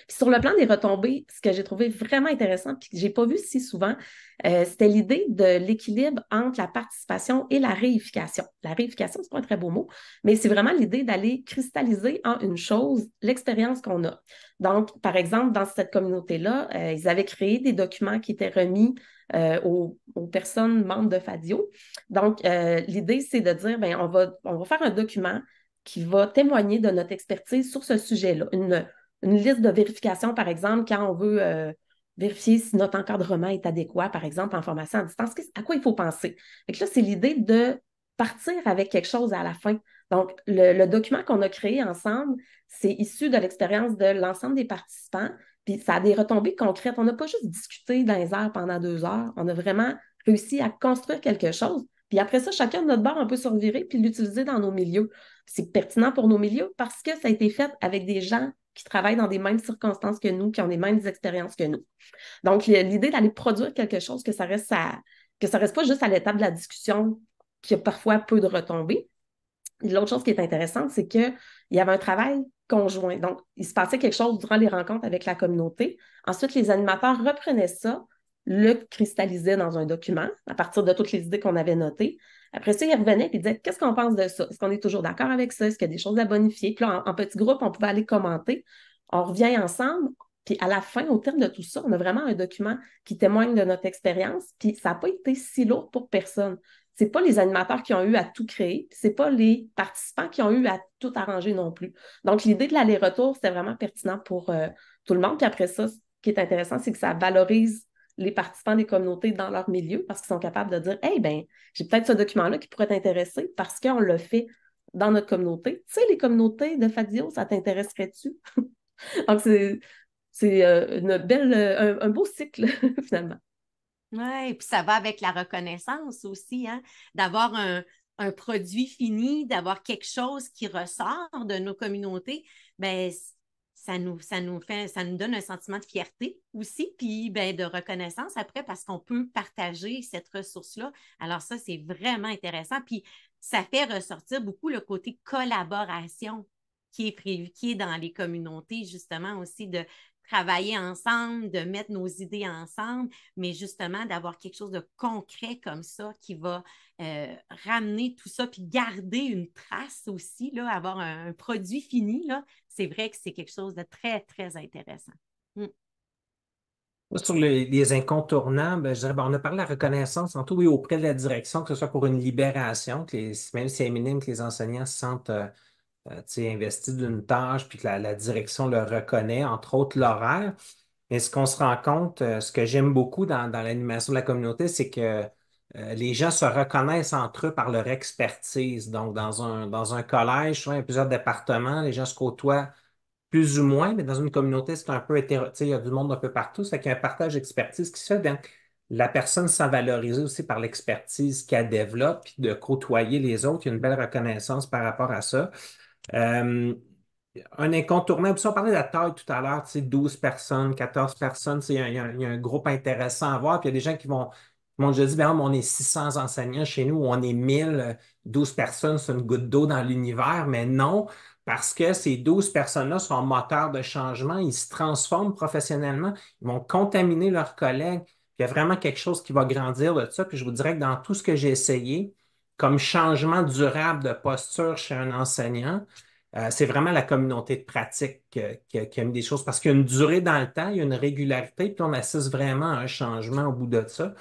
Puis sur le plan des retombées, ce que j'ai trouvé vraiment intéressant, puis que je n'ai pas vu si souvent, euh, c'était l'idée de l'équilibre entre la participation et la réification. La réification, c'est pas un très beau mot, mais c'est vraiment l'idée d'aller cristalliser en une chose l'expérience qu'on a. Donc, par exemple, dans cette communauté-là, euh, ils avaient créé des documents qui étaient remis euh, aux, personnes membres de FADIO. Donc, l'idée, c'est de dire, bien, on va, on va faire un document qui va témoigner de notre expertise sur ce sujet-là, une une liste de vérification, par exemple, quand on veut euh, vérifier si notre encadrement est adéquat, par exemple, en formation à distance, à quoi il faut penser. Donc là, c'est l'idée de partir avec quelque chose à la fin. Donc, le, document qu'on a créé ensemble, c'est issu de l'expérience de l'ensemble des participants, puis ça a des retombées concrètes. On n'a pas juste discuté dans les heures pendant deux heures, on a vraiment réussi à construire quelque chose. Puis après ça, chacun de notre bord, on peut survivre puis l'utiliser dans nos milieux. C'est pertinent pour nos milieux parce que ça a été fait avec des gens qui travaillent dans des mêmes circonstances que nous, qui ont les mêmes expériences que nous. Donc, l'idée d'aller produire quelque chose, que ça reste que ça reste pas juste à l'étape de la discussion qui a parfois peu de retombées. L'autre chose qui est intéressante, c'est qu'il y avait un travail conjoint. Donc, il se passait quelque chose durant les rencontres avec la communauté. Ensuite, les animateurs reprenaient ça le cristallisait dans un document à partir de toutes les idées qu'on avait notées. Après ça, il revenait et disait Qu'est-ce qu'on pense de ça Est-ce qu'on est toujours d'accord avec ça Est-ce qu'il y a des choses à bonifier Puis là, en, petit groupe, on pouvait aller commenter. On revient ensemble. Puis à la fin, au terme de tout ça, on a vraiment un document qui témoigne de notre expérience. Puis ça n'a pas été si lourd pour personne. Ce n'est pas les animateurs qui ont eu à tout créer, ce n'est pas les participants qui ont eu à tout arranger non plus. Donc, l'idée de l'aller-retour, c'est vraiment pertinent pour euh, tout le monde. Puis après ça, ce qui est intéressant, c'est que ça valorise les participants des communautés dans leur milieu parce qu'ils sont capables de dire Eh hey, ben, j'ai peut-être ce document-là qui pourrait t'intéresser parce qu'on le fait dans notre communauté. Tu sais, les communautés de Fadio, ça t'intéresserait-tu? Donc, c'est, euh, une belle, euh, un, beau cycle, finalement. Oui, et puis ça va avec la reconnaissance aussi, hein, d'avoir un, produit fini, d'avoir quelque chose qui ressort de nos communautés, ben, c'est ça nous, ça nous fait, ça nous donne un sentiment de fierté aussi, puis ben, de reconnaissance après parce qu'on peut partager cette ressource-là. Alors ça, c'est vraiment intéressant. Puis ça fait ressortir beaucoup le côté collaboration qui est prévu, qui est dans les communautés, justement aussi de travailler ensemble, de mettre nos idées ensemble, mais justement d'avoir quelque chose de concret comme ça qui va euh, ramener tout ça, puis garder une trace aussi, là, avoir un, produit fini, c'est vrai que c'est quelque chose de très, très intéressant. Mm. Sur les, incontournables, ben, je dirais, ben, on a parlé de la reconnaissance, en tout, oui, auprès de la direction, que ce soit pour une libération, que même si c'est minime, que les enseignants se sentent... Euh, euh, investi d'une tâche, puis que la, direction le reconnaît, entre autres l'horaire. Mais ce qu'on se rend compte, euh, ce que j'aime beaucoup dans, l'animation de la communauté, c'est que euh, les gens se reconnaissent entre eux par leur expertise. Donc, dans un, collège, souvent, il y a plusieurs départements, les gens se côtoient plus ou moins, mais dans une communauté, c'est un peu hétéro. Il y a du monde un peu partout. Ça fait qu'il y a un partage d'expertise qui se fait. Donc, la personne s'en valoriser aussi par l'expertise qu'elle développe, puis de côtoyer les autres. Il y a une belle reconnaissance par rapport à ça. Euh, un incontournable, si on parlait de la taille tout à l'heure, tu 12 personnes, 14 personnes, c'est il, y a, un groupe intéressant à voir. Puis il y a des gens qui vont, moi je déjà ben, on est 600 enseignants chez nous, on est 1000, 12 euh, personnes, c'est une goutte d'eau dans l'univers, mais non parce que ces 12 personnes-là sont moteurs de changement, ils se transforment professionnellement, ils vont contaminer leurs collègues. Il y a vraiment quelque chose qui va grandir de ça. Puis je vous dirais que dans tout ce que j'ai essayé, comme changement durable de posture chez un enseignant, euh, c'est vraiment la communauté de pratique qui, a mis des choses parce qu'il y a une durée dans le temps, il y a une régularité, puis on assiste vraiment à un changement au bout de ça.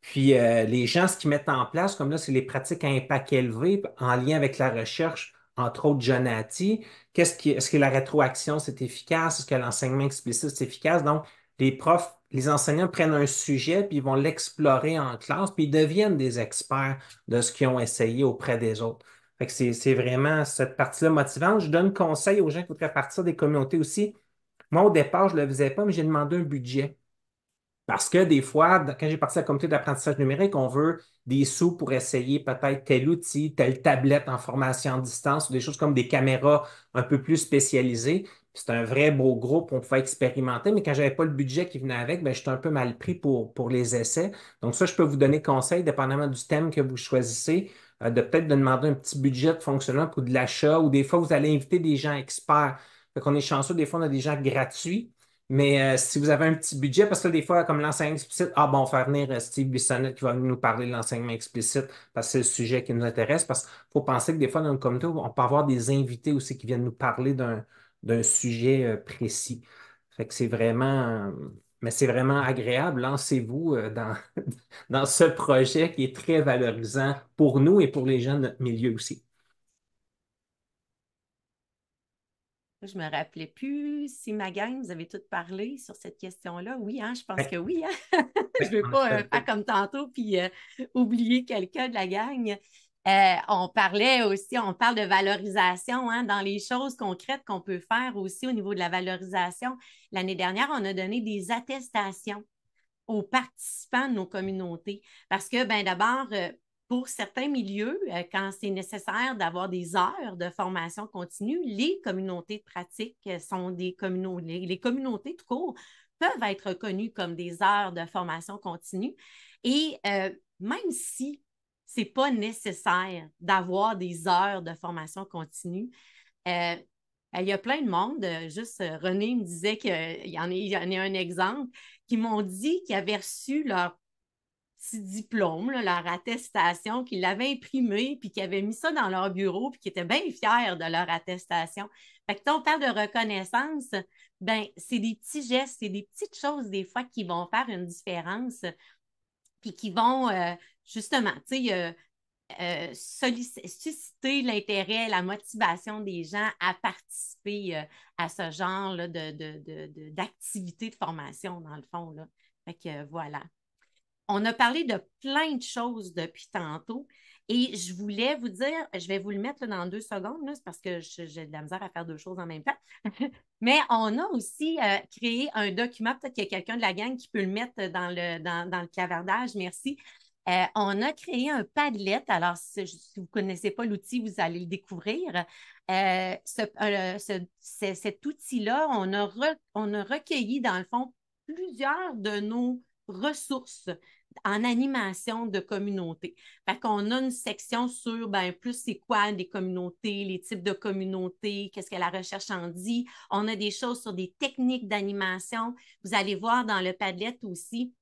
Puis euh, les gens, ce qu'ils mettent en place, comme là, c'est les pratiques à impact élevé en lien avec la recherche, entre autres Jonati. Qu'est-ce qui, est-ce que la rétroaction, c'est efficace? Est-ce que l'enseignement explicite, c'est efficace? Donc, les profs les enseignants prennent un sujet, puis ils vont l'explorer en classe, puis ils deviennent des experts de ce qu'ils ont essayé auprès des autres. c'est vraiment cette partie-là motivante. Je donne conseil aux gens qui voudraient partir des communautés aussi. Moi, au départ, je ne le faisais pas, mais j'ai demandé un budget. Parce que des fois, quand j'ai parti à la communauté d'apprentissage numérique, on veut des sous pour essayer peut-être tel outil, telle tablette en formation à distance ou des choses comme des caméras un peu plus spécialisées. C'est un vrai beau groupe, on pouvait expérimenter, mais quand je n'avais pas le budget qui venait avec, ben, j'étais un peu mal pris pour, pour les essais. Donc ça, je peux vous donner conseil, dépendamment du thème que vous choisissez, euh, de peut-être de demander un petit budget de fonctionnement pour de l'achat, ou des fois, vous allez inviter des gens experts. Fait qu'on est chanceux, des fois, on a des gens gratuits. Mais euh, si vous avez un petit budget, parce que des fois, comme l'enseignement explicite, ah bon, on fait venir euh, Steve Bissonnette qui va nous parler de l'enseignement explicite parce que c'est le sujet qui nous intéresse. Parce qu'il faut penser que des fois, dans le comité, on peut avoir des invités aussi qui viennent nous parler d'un, d'un sujet euh, précis. Fait que c'est vraiment, mais c'est vraiment agréable. Lancez-vous euh, dans, dans ce projet qui est très valorisant pour nous et pour les gens de notre milieu aussi. Je me rappelais plus si ma gang, vous avez toutes parlé sur cette question-là. Oui, hein, je pense ben, que oui. Hein. Ben, je ne veux pas euh, faire comme tantôt puis oublier quelqu'un de la gang. Euh, on parlait aussi, on parle de valorisation hein, dans les choses concrètes qu'on peut faire aussi au niveau de la valorisation. L'année dernière, on a donné des attestations aux participants de nos communautés parce que, ben d'abord, euh, pour certains milieux, euh, quand c'est nécessaire d'avoir des heures de formation continue, les communautés de pratique sont des communautés, les communautés de cours peuvent être reconnues comme des heures de formation continue. Et même si c'est pas nécessaire d'avoir des heures de formation continue. Euh, il y a plein de monde, euh, juste euh, René me disait qu'il y en a, un exemple, qui m'ont dit qu'ils avaient reçu leur petit diplôme, leur attestation, qu'ils l'avaient imprimé, puis qu'ils avaient mis ça dans leur bureau, puis qu'ils étaient bien fiers de leur attestation. Fait que quand on de reconnaissance, ben c'est des petits gestes, c'est des petites choses des fois qui vont faire une différence, puis qui vont, justement, tu sais, euh, euh, susciter l'intérêt, la motivation des gens à participer euh, à ce genre de, d'activité de, formation, dans le fond. Fait que voilà. On a parlé de plein de choses depuis tantôt. Et je voulais vous dire, je vais vous le mettre dans deux secondes, c'est parce que j'ai de la misère à faire deux choses en même temps. Mais on a aussi créé un document, peut-être qu'il y a quelqu'un de la gang qui peut le mettre dans le, dans, dans le clavardage, merci. Euh, on a créé un Padlet. Alors, si, vous ne connaissez pas l'outil, vous allez le découvrir. Euh, euh, cet outil-là, on, a recueilli, dans le fond, plusieurs de nos ressources en animation de communautés. Fait qu'on a une section sur, ben, plus c'est quoi des communautés, les types de communautés, qu'est-ce que la recherche en dit. On a des choses sur des techniques d'animation. Vous allez voir dans le Padlet aussi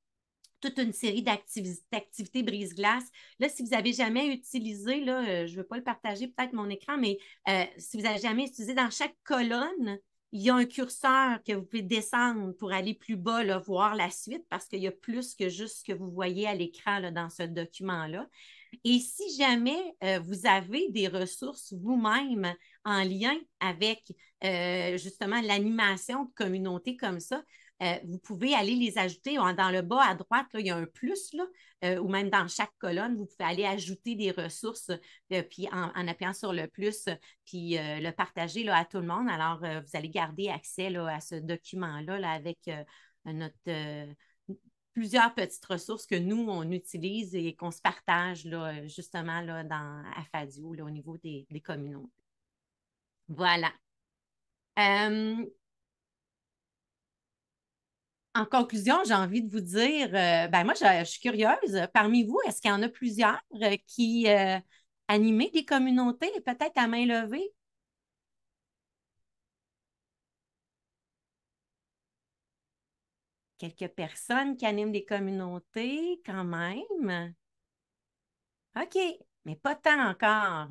toute une série d'activités brise-glace. Là, si vous n'avez jamais utilisé, là, euh, je ne veux pas le partager peut-être mon écran, mais euh, si vous n'avez jamais utilisé, dans chaque colonne, il y a un curseur que vous pouvez descendre pour aller plus bas, voir la suite, parce qu'il y a plus que juste ce que vous voyez à l'écran dans ce document-là. Et si jamais euh, vous avez des ressources vous-même en lien avec justement l'animation de communauté comme ça, euh, vous pouvez aller les ajouter. Dans le bas à droite, il y a un plus, là, euh, ou même dans chaque colonne, vous pouvez aller ajouter des ressources, euh, puis en, appuyant sur le plus, puis le partager là, à tout le monde. Alors, vous allez garder accès à ce document-là avec notre plusieurs petites ressources que nous, on utilise et qu'on se partage là, justement là, dans, à FADIO au niveau des, des communautés. Voilà en conclusion, j'ai envie de vous dire, euh, ben moi, je, suis curieuse. Parmi vous, est-ce qu'il y en a plusieurs euh, qui euh, animaient des communautés et peut-être à main levée? Quelques personnes qui animent des communautés quand même. OK, mais pas tant encore.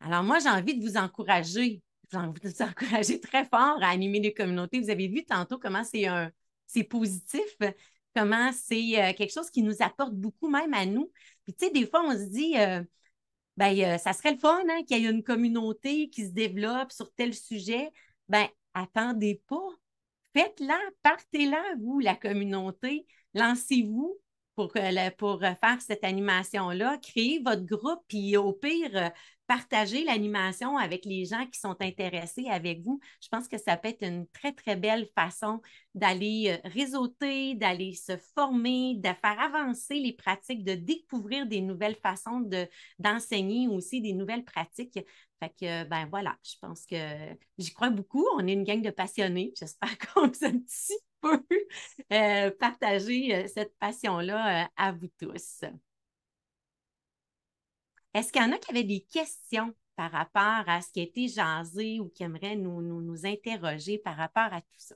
Alors moi, j'ai envie de vous encourager. J'ai envie de vous encourager très fort à animer des communautés. Vous avez vu tantôt comment c'est un c'est positif, comment c'est euh, quelque chose qui nous apporte beaucoup même à nous. Puis tu sais, des fois, on se dit, euh, ben, euh, ça serait le fun hein, qu'il y ait une communauté qui se développe sur tel sujet. Ben, attendez pas. Faites-la, partez-la, vous, la communauté. Lancez-vous, pour, euh, pour euh, faire cette animation-là. créer votre groupe, puis au pire, euh, partager l'animation avec les gens qui sont intéressés avec vous. Je pense que ça peut être une très, très belle façon d'aller réseauter, d'aller se former, de faire avancer les pratiques, de découvrir des nouvelles façons de, d'enseigner aussi, des nouvelles pratiques. Fait que, ben voilà, je pense que j'y crois beaucoup. On est une gang de passionnés. J'espère qu'on vous dit Euh, partager euh, cette passion-là euh, à vous tous. Est-ce qu'il y en a qui avaient des questions par rapport à ce qui a été jasé ou qui aimeraient nous, nous, nous interroger par rapport à tout ça?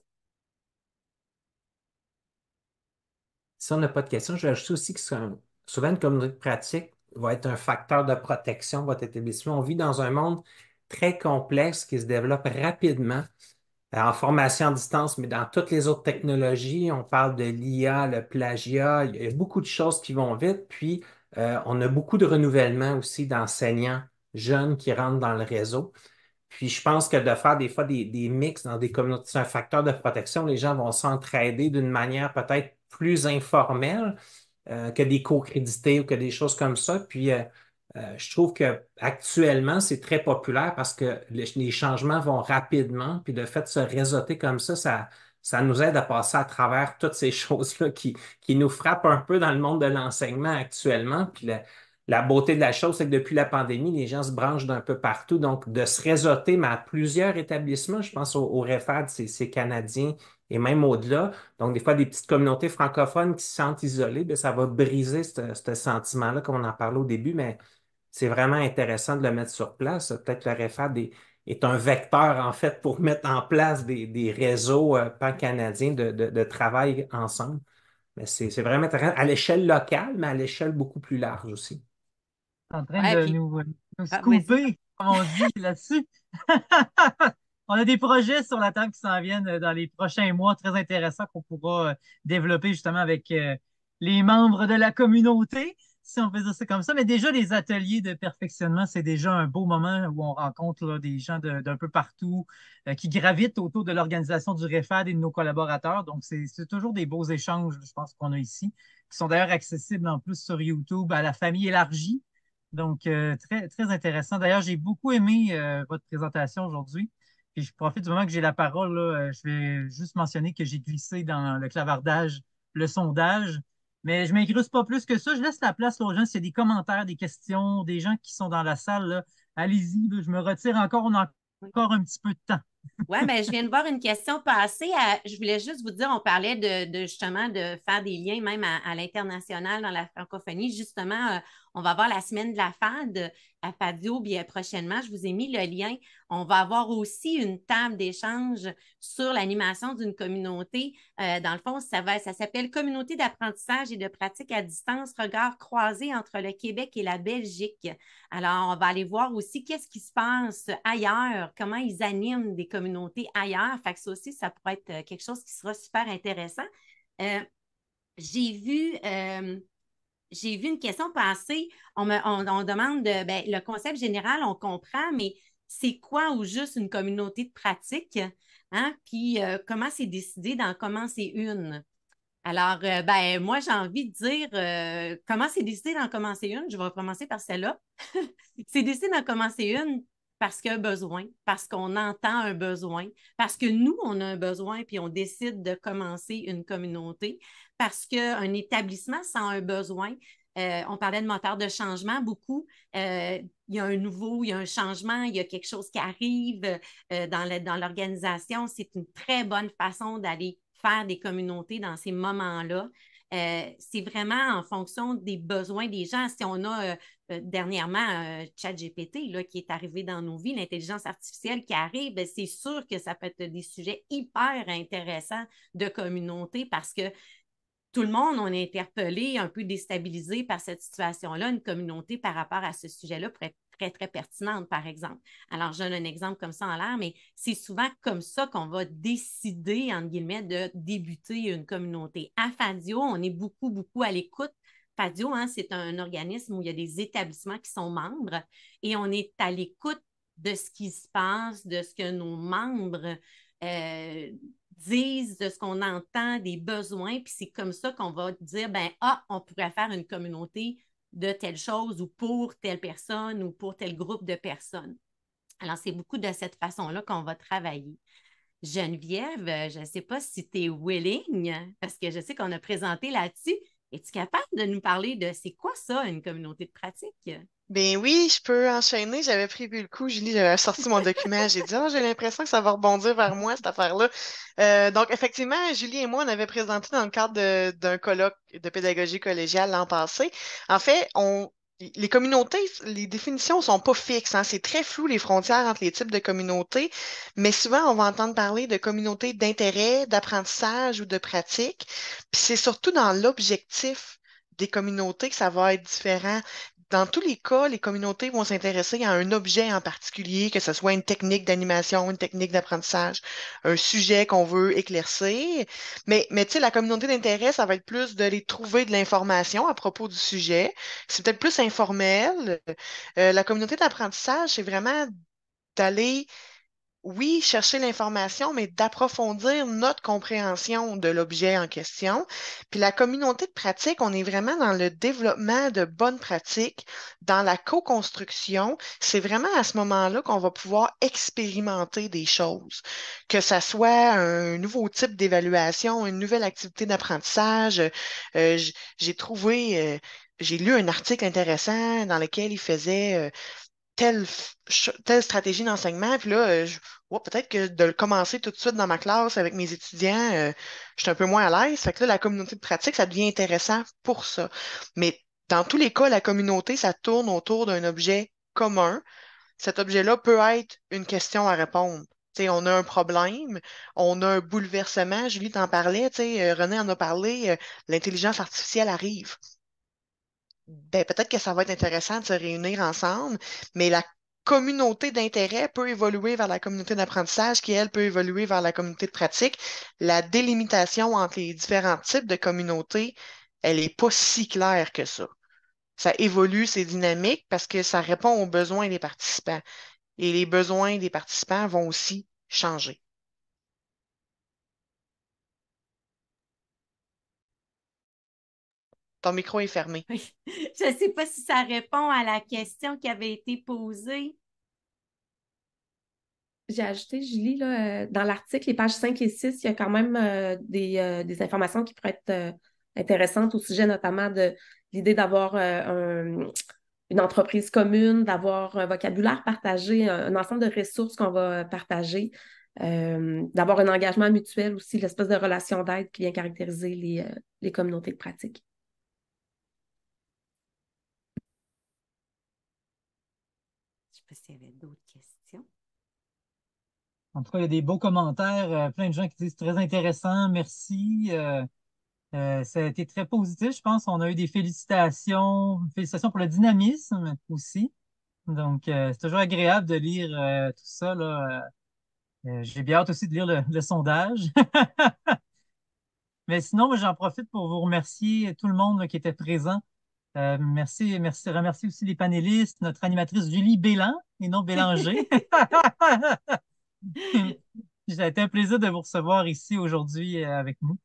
Si on n'a pas de questions, je vais ajouter aussi que souvent une communauté pratique va être un facteur de protection de votre établissement. On vit dans un monde très complexe qui se développe rapidement. Euh, en formation à distance, mais dans toutes les autres technologies, on parle de l'IA, le plagiat, il y a beaucoup de choses qui vont vite, puis euh, on a beaucoup de renouvellement aussi d'enseignants jeunes qui rentrent dans le réseau. Puis je pense que de faire des fois des, des mix dans des communautés, c'est un facteur de protection, les gens vont s'entraider d'une manière peut-être plus informelle euh, que des co-crédités ou que des choses comme ça. Puis euh, je trouve que actuellement c'est très populaire parce que les, changements vont rapidement, puis le fait de se réseauter comme ça, ça, ça nous aide à passer à travers toutes ces choses-là qui, qui nous frappent un peu dans le monde de l'enseignement actuellement. Puis la, beauté de la chose, c'est que depuis la pandémie, les gens se branchent d'un peu partout. Donc, de se réseauter mais à plusieurs établissements, je pense au, REFAD, c'est Canadien et même au-delà. Donc, des fois, des petites communautés francophones qui se sentent isolées, bien, ça va briser ce, ce sentiment-là, comme on en parlait au début, mais c'est vraiment intéressant de le mettre sur place. Peut-être que le REFAD est, un vecteur, en fait, pour mettre en place des, réseaux euh, pan-canadiens de, travail ensemble. Mais c'est vraiment intéressant à l'échelle locale, mais à l'échelle beaucoup plus large aussi. en train de nous, euh, ah, comme on dit là-dessus. on a des projets sur la table qui s'en viennent euh, dans les prochains mois très intéressants qu'on pourra développer justement avec les membres de la communauté si on faisait ça comme ça. Mais déjà, les ateliers de perfectionnement, c'est déjà un beau moment où on rencontre des gens d'un peu partout euh, qui gravitent autour de l'organisation du REFAD et de nos collaborateurs. Donc, c'est toujours des beaux échanges, je pense, qu'on a ici, qui sont d'ailleurs accessibles en plus sur YouTube à la famille élargie. Donc, euh, très, intéressant. D'ailleurs, j'ai beaucoup aimé euh, votre présentation aujourd'hui. Et je profite du moment que j'ai la parole, je vais juste mentionner que j'ai glissé dans le clavardage le sondage mais je ne pas plus que ça. Je laisse la place aux gens. S'il y a des commentaires, des questions, des gens qui sont dans la salle, allez-y. Je me retire encore. On a encore un petit peu de temps. oui, mais je viens de voir une question passer. je voulais juste vous dire, on parlait de, justement de faire des liens même à, l'international dans la francophonie. Justement, euh, on va avoir la semaine de la FAD à Fadio bien prochainement. Je vous ai mis le lien. On va avoir aussi une table d'échange sur l'animation d'une communauté. Euh, dans le fond, ça, ça s'appelle Communauté d'apprentissage et de pratique à distance, regard croisé entre le Québec et la Belgique. Alors, on va aller voir aussi qu'est-ce qui se passe ailleurs, comment ils animent des communautés ailleurs. Fait ça aussi, ça pourrait être quelque chose qui sera super intéressant. Euh, j'ai vu, euh, j'ai vu une question passer. On, me, on, demande ben, le concept général, on comprend, mais c'est quoi ou juste une communauté de pratique? Hein? Puis euh, comment c'est décidé d'en commencer une? Alors, euh, ben, moi, j'ai envie de dire euh, comment c'est décidé d'en commencer une. Je vais commencer par celle-là. c'est décidé d'en commencer une parce qu'il y a un besoin, parce qu'on entend un besoin, parce que nous, on a un besoin, puis on décide de commencer une communauté, parce qu'un établissement sans un besoin. Euh, on parlait de moteur de changement beaucoup. Euh, il y a un nouveau, il y a un changement, il y a quelque chose qui arrive euh, dans l'organisation. C'est une très bonne façon d'aller faire des communautés dans ces moments-là. c'est vraiment en fonction des besoins des gens. Si on a dernièrement ChatGPT là, qui est arrivé dans nos vies, l'intelligence artificielle qui arrive, ben, c'est sûr que ça peut être des sujets hyper intéressants de communauté parce que tout le monde, on est interpellé, un peu déstabilisé par cette situation-là. Une communauté par rapport à ce sujet-là pourrait être très, très pertinente, par exemple. Alors, je donne un exemple comme ça en l'air, mais c'est souvent comme ça qu'on va décider, entre guillemets, de débuter une communauté. À Fadio, on est beaucoup, beaucoup à l'écoute. Fadio, hein, c'est un organisme où il y a des établissements qui sont membres et on est à l'écoute de ce qui se passe, de ce que nos membres euh, disent de ce qu'on entend, des besoins, puis c'est comme ça qu'on va dire, ben ah, on pourrait faire une communauté de telle chose ou pour telle personne ou pour tel groupe de personnes. Alors, c'est beaucoup de cette façon-là qu'on va travailler. Geneviève, euh, je ne sais pas si tu es willing, parce que je sais qu'on a présenté là-dessus. Es-tu capable de nous parler de c'est quoi ça, une communauté de pratique? Ben oui, je peux enchaîner. J'avais prévu le coup, Julie, j'avais sorti mon document. J'ai dit, oh, j'ai l'impression que ça va rebondir vers moi, cette affaire-là. Euh, donc, effectivement, Julie et moi, on avait présenté dans le cadre d'un colloque de pédagogie collégiale l'an passé. En fait, on, les communautés, les définitions ne sont pas fixes. Hein. C'est très flou les frontières entre les types de communautés, mais souvent on va entendre parler de communautés d'intérêt, d'apprentissage ou de pratique. Puis c'est surtout dans l'objectif des communautés que ça va être différent dans tous les cas, les communautés vont s'intéresser à un objet en particulier, que ce soit une technique d'animation, une technique d'apprentissage, un sujet qu'on veut éclaircir. Mais, mais tu sais, la communauté d'intérêt, ça va être plus d'aller trouver de l'information à propos du sujet. C'est peut-être plus informel. Euh, la communauté d'apprentissage, c'est vraiment d'aller oui, chercher l'information, mais d'approfondir notre compréhension de l'objet en question. Puis la communauté de pratique, on est vraiment dans le développement de bonnes pratiques, dans la co-construction. C'est vraiment à ce moment-là qu'on va pouvoir expérimenter des choses, que ça soit un nouveau type d'évaluation, une nouvelle activité d'apprentissage. Euh, j'ai trouvé, euh, j'ai lu un article intéressant dans lequel il faisait... Euh, telle, telle stratégie d'enseignement, puis là, euh, peut-être que de le commencer tout de suite dans ma classe avec mes étudiants, euh, je suis un peu moins à l'aise. Fait que là, la communauté de pratique, ça devient intéressant pour ça. Mais dans tous les cas, la communauté, ça tourne autour d'un objet commun. Cet objet-là peut être une question à répondre. sais on a un problème, on a un bouleversement. je Julie t'en parlait, euh, René en a parlé, l'intelligence artificielle arrive. Ben, peut-être que ça va être intéressant de se réunir ensemble, mais la communauté d'intérêt peut évoluer vers la communauté d'apprentissage qui, elle, peut évoluer vers la communauté de pratique. La délimitation entre les différents types de communautés, elle n'est pas si claire que ça. Ça évolue, c'est dynamique parce que ça répond aux besoins des participants. Et les besoins des participants vont aussi changer. Ton micro est fermé. Je ne sais pas si ça répond à la question qui avait été posée. J'ai ajouté, Julie, euh, dans l'article, les pages 5 et 6, il y a quand même euh, euh, des, informations qui pourraient être intéressantes au sujet notamment de l'idée d'avoir une entreprise commune, d'avoir un vocabulaire partagé, un, ensemble de ressources qu'on va partager, d'avoir un engagement mutuel aussi, l'espèce de relation d'aide qui vient caractériser les, les communautés de pratique. sais pas s'il y avait d'autres questions. En tout cas, il y a des beaux commentaires, euh, plein de gens qui disent très intéressant, merci. Euh, euh, ça a été très positif, je pense. On a eu des félicitations, félicitations pour le dynamisme aussi. Donc, c'est toujours agréable de lire tout ça. j'ai bien hâte aussi de lire le, sondage. Mais sinon, j'en profite pour vous remercier tout le monde qui était présent. Euh, merci, merci. Remercie aussi les panélistes, notre animatrice Julie Bélan et non Bélanger. Ça été un plaisir de vous recevoir ici aujourd'hui euh, avec nous.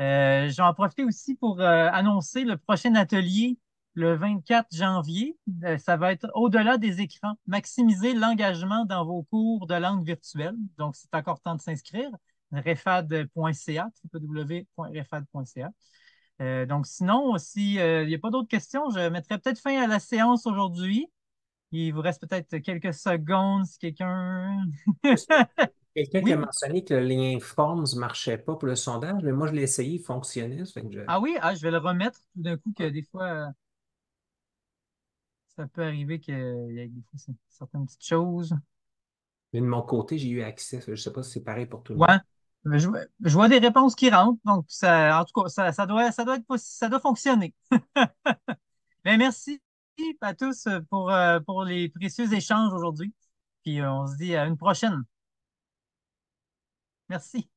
Euh, j'en profite aussi pour annoncer le prochain atelier le 24 janvier. ça va être au-delà des écrans, maximiser l'engagement dans vos cours de langue virtuelle. Donc, c'est encore temps de s'inscrire. refad.ca, www.refad.ca. Euh, donc, sinon, s'il n'y euh, a pas d'autres questions, je mettrai peut-être fin à la séance aujourd'hui. Il vous reste peut-être quelques secondes si quelqu'un. quelqu'un qui a mentionné que le lien Forms ne marchait pas pour le sondage, mais moi, je l'ai essayé, il fonctionnait. Ah oui, ah, je vais le remettre tout d'un coup, que des fois, euh, ça peut arriver qu'il y ait des certaines petites choses. Mais de mon côté, j'ai eu accès. Je ne sais pas si c'est pareil pour tout le monde. Je, vois des réponses qui rentrent, donc ça, en tout cas, ça, ça doit, ça doit être ça doit fonctionner. Mais ben, merci à tous pour, euh, pour les précieux échanges aujourd'hui. Puis euh, on se dit à une prochaine. Merci.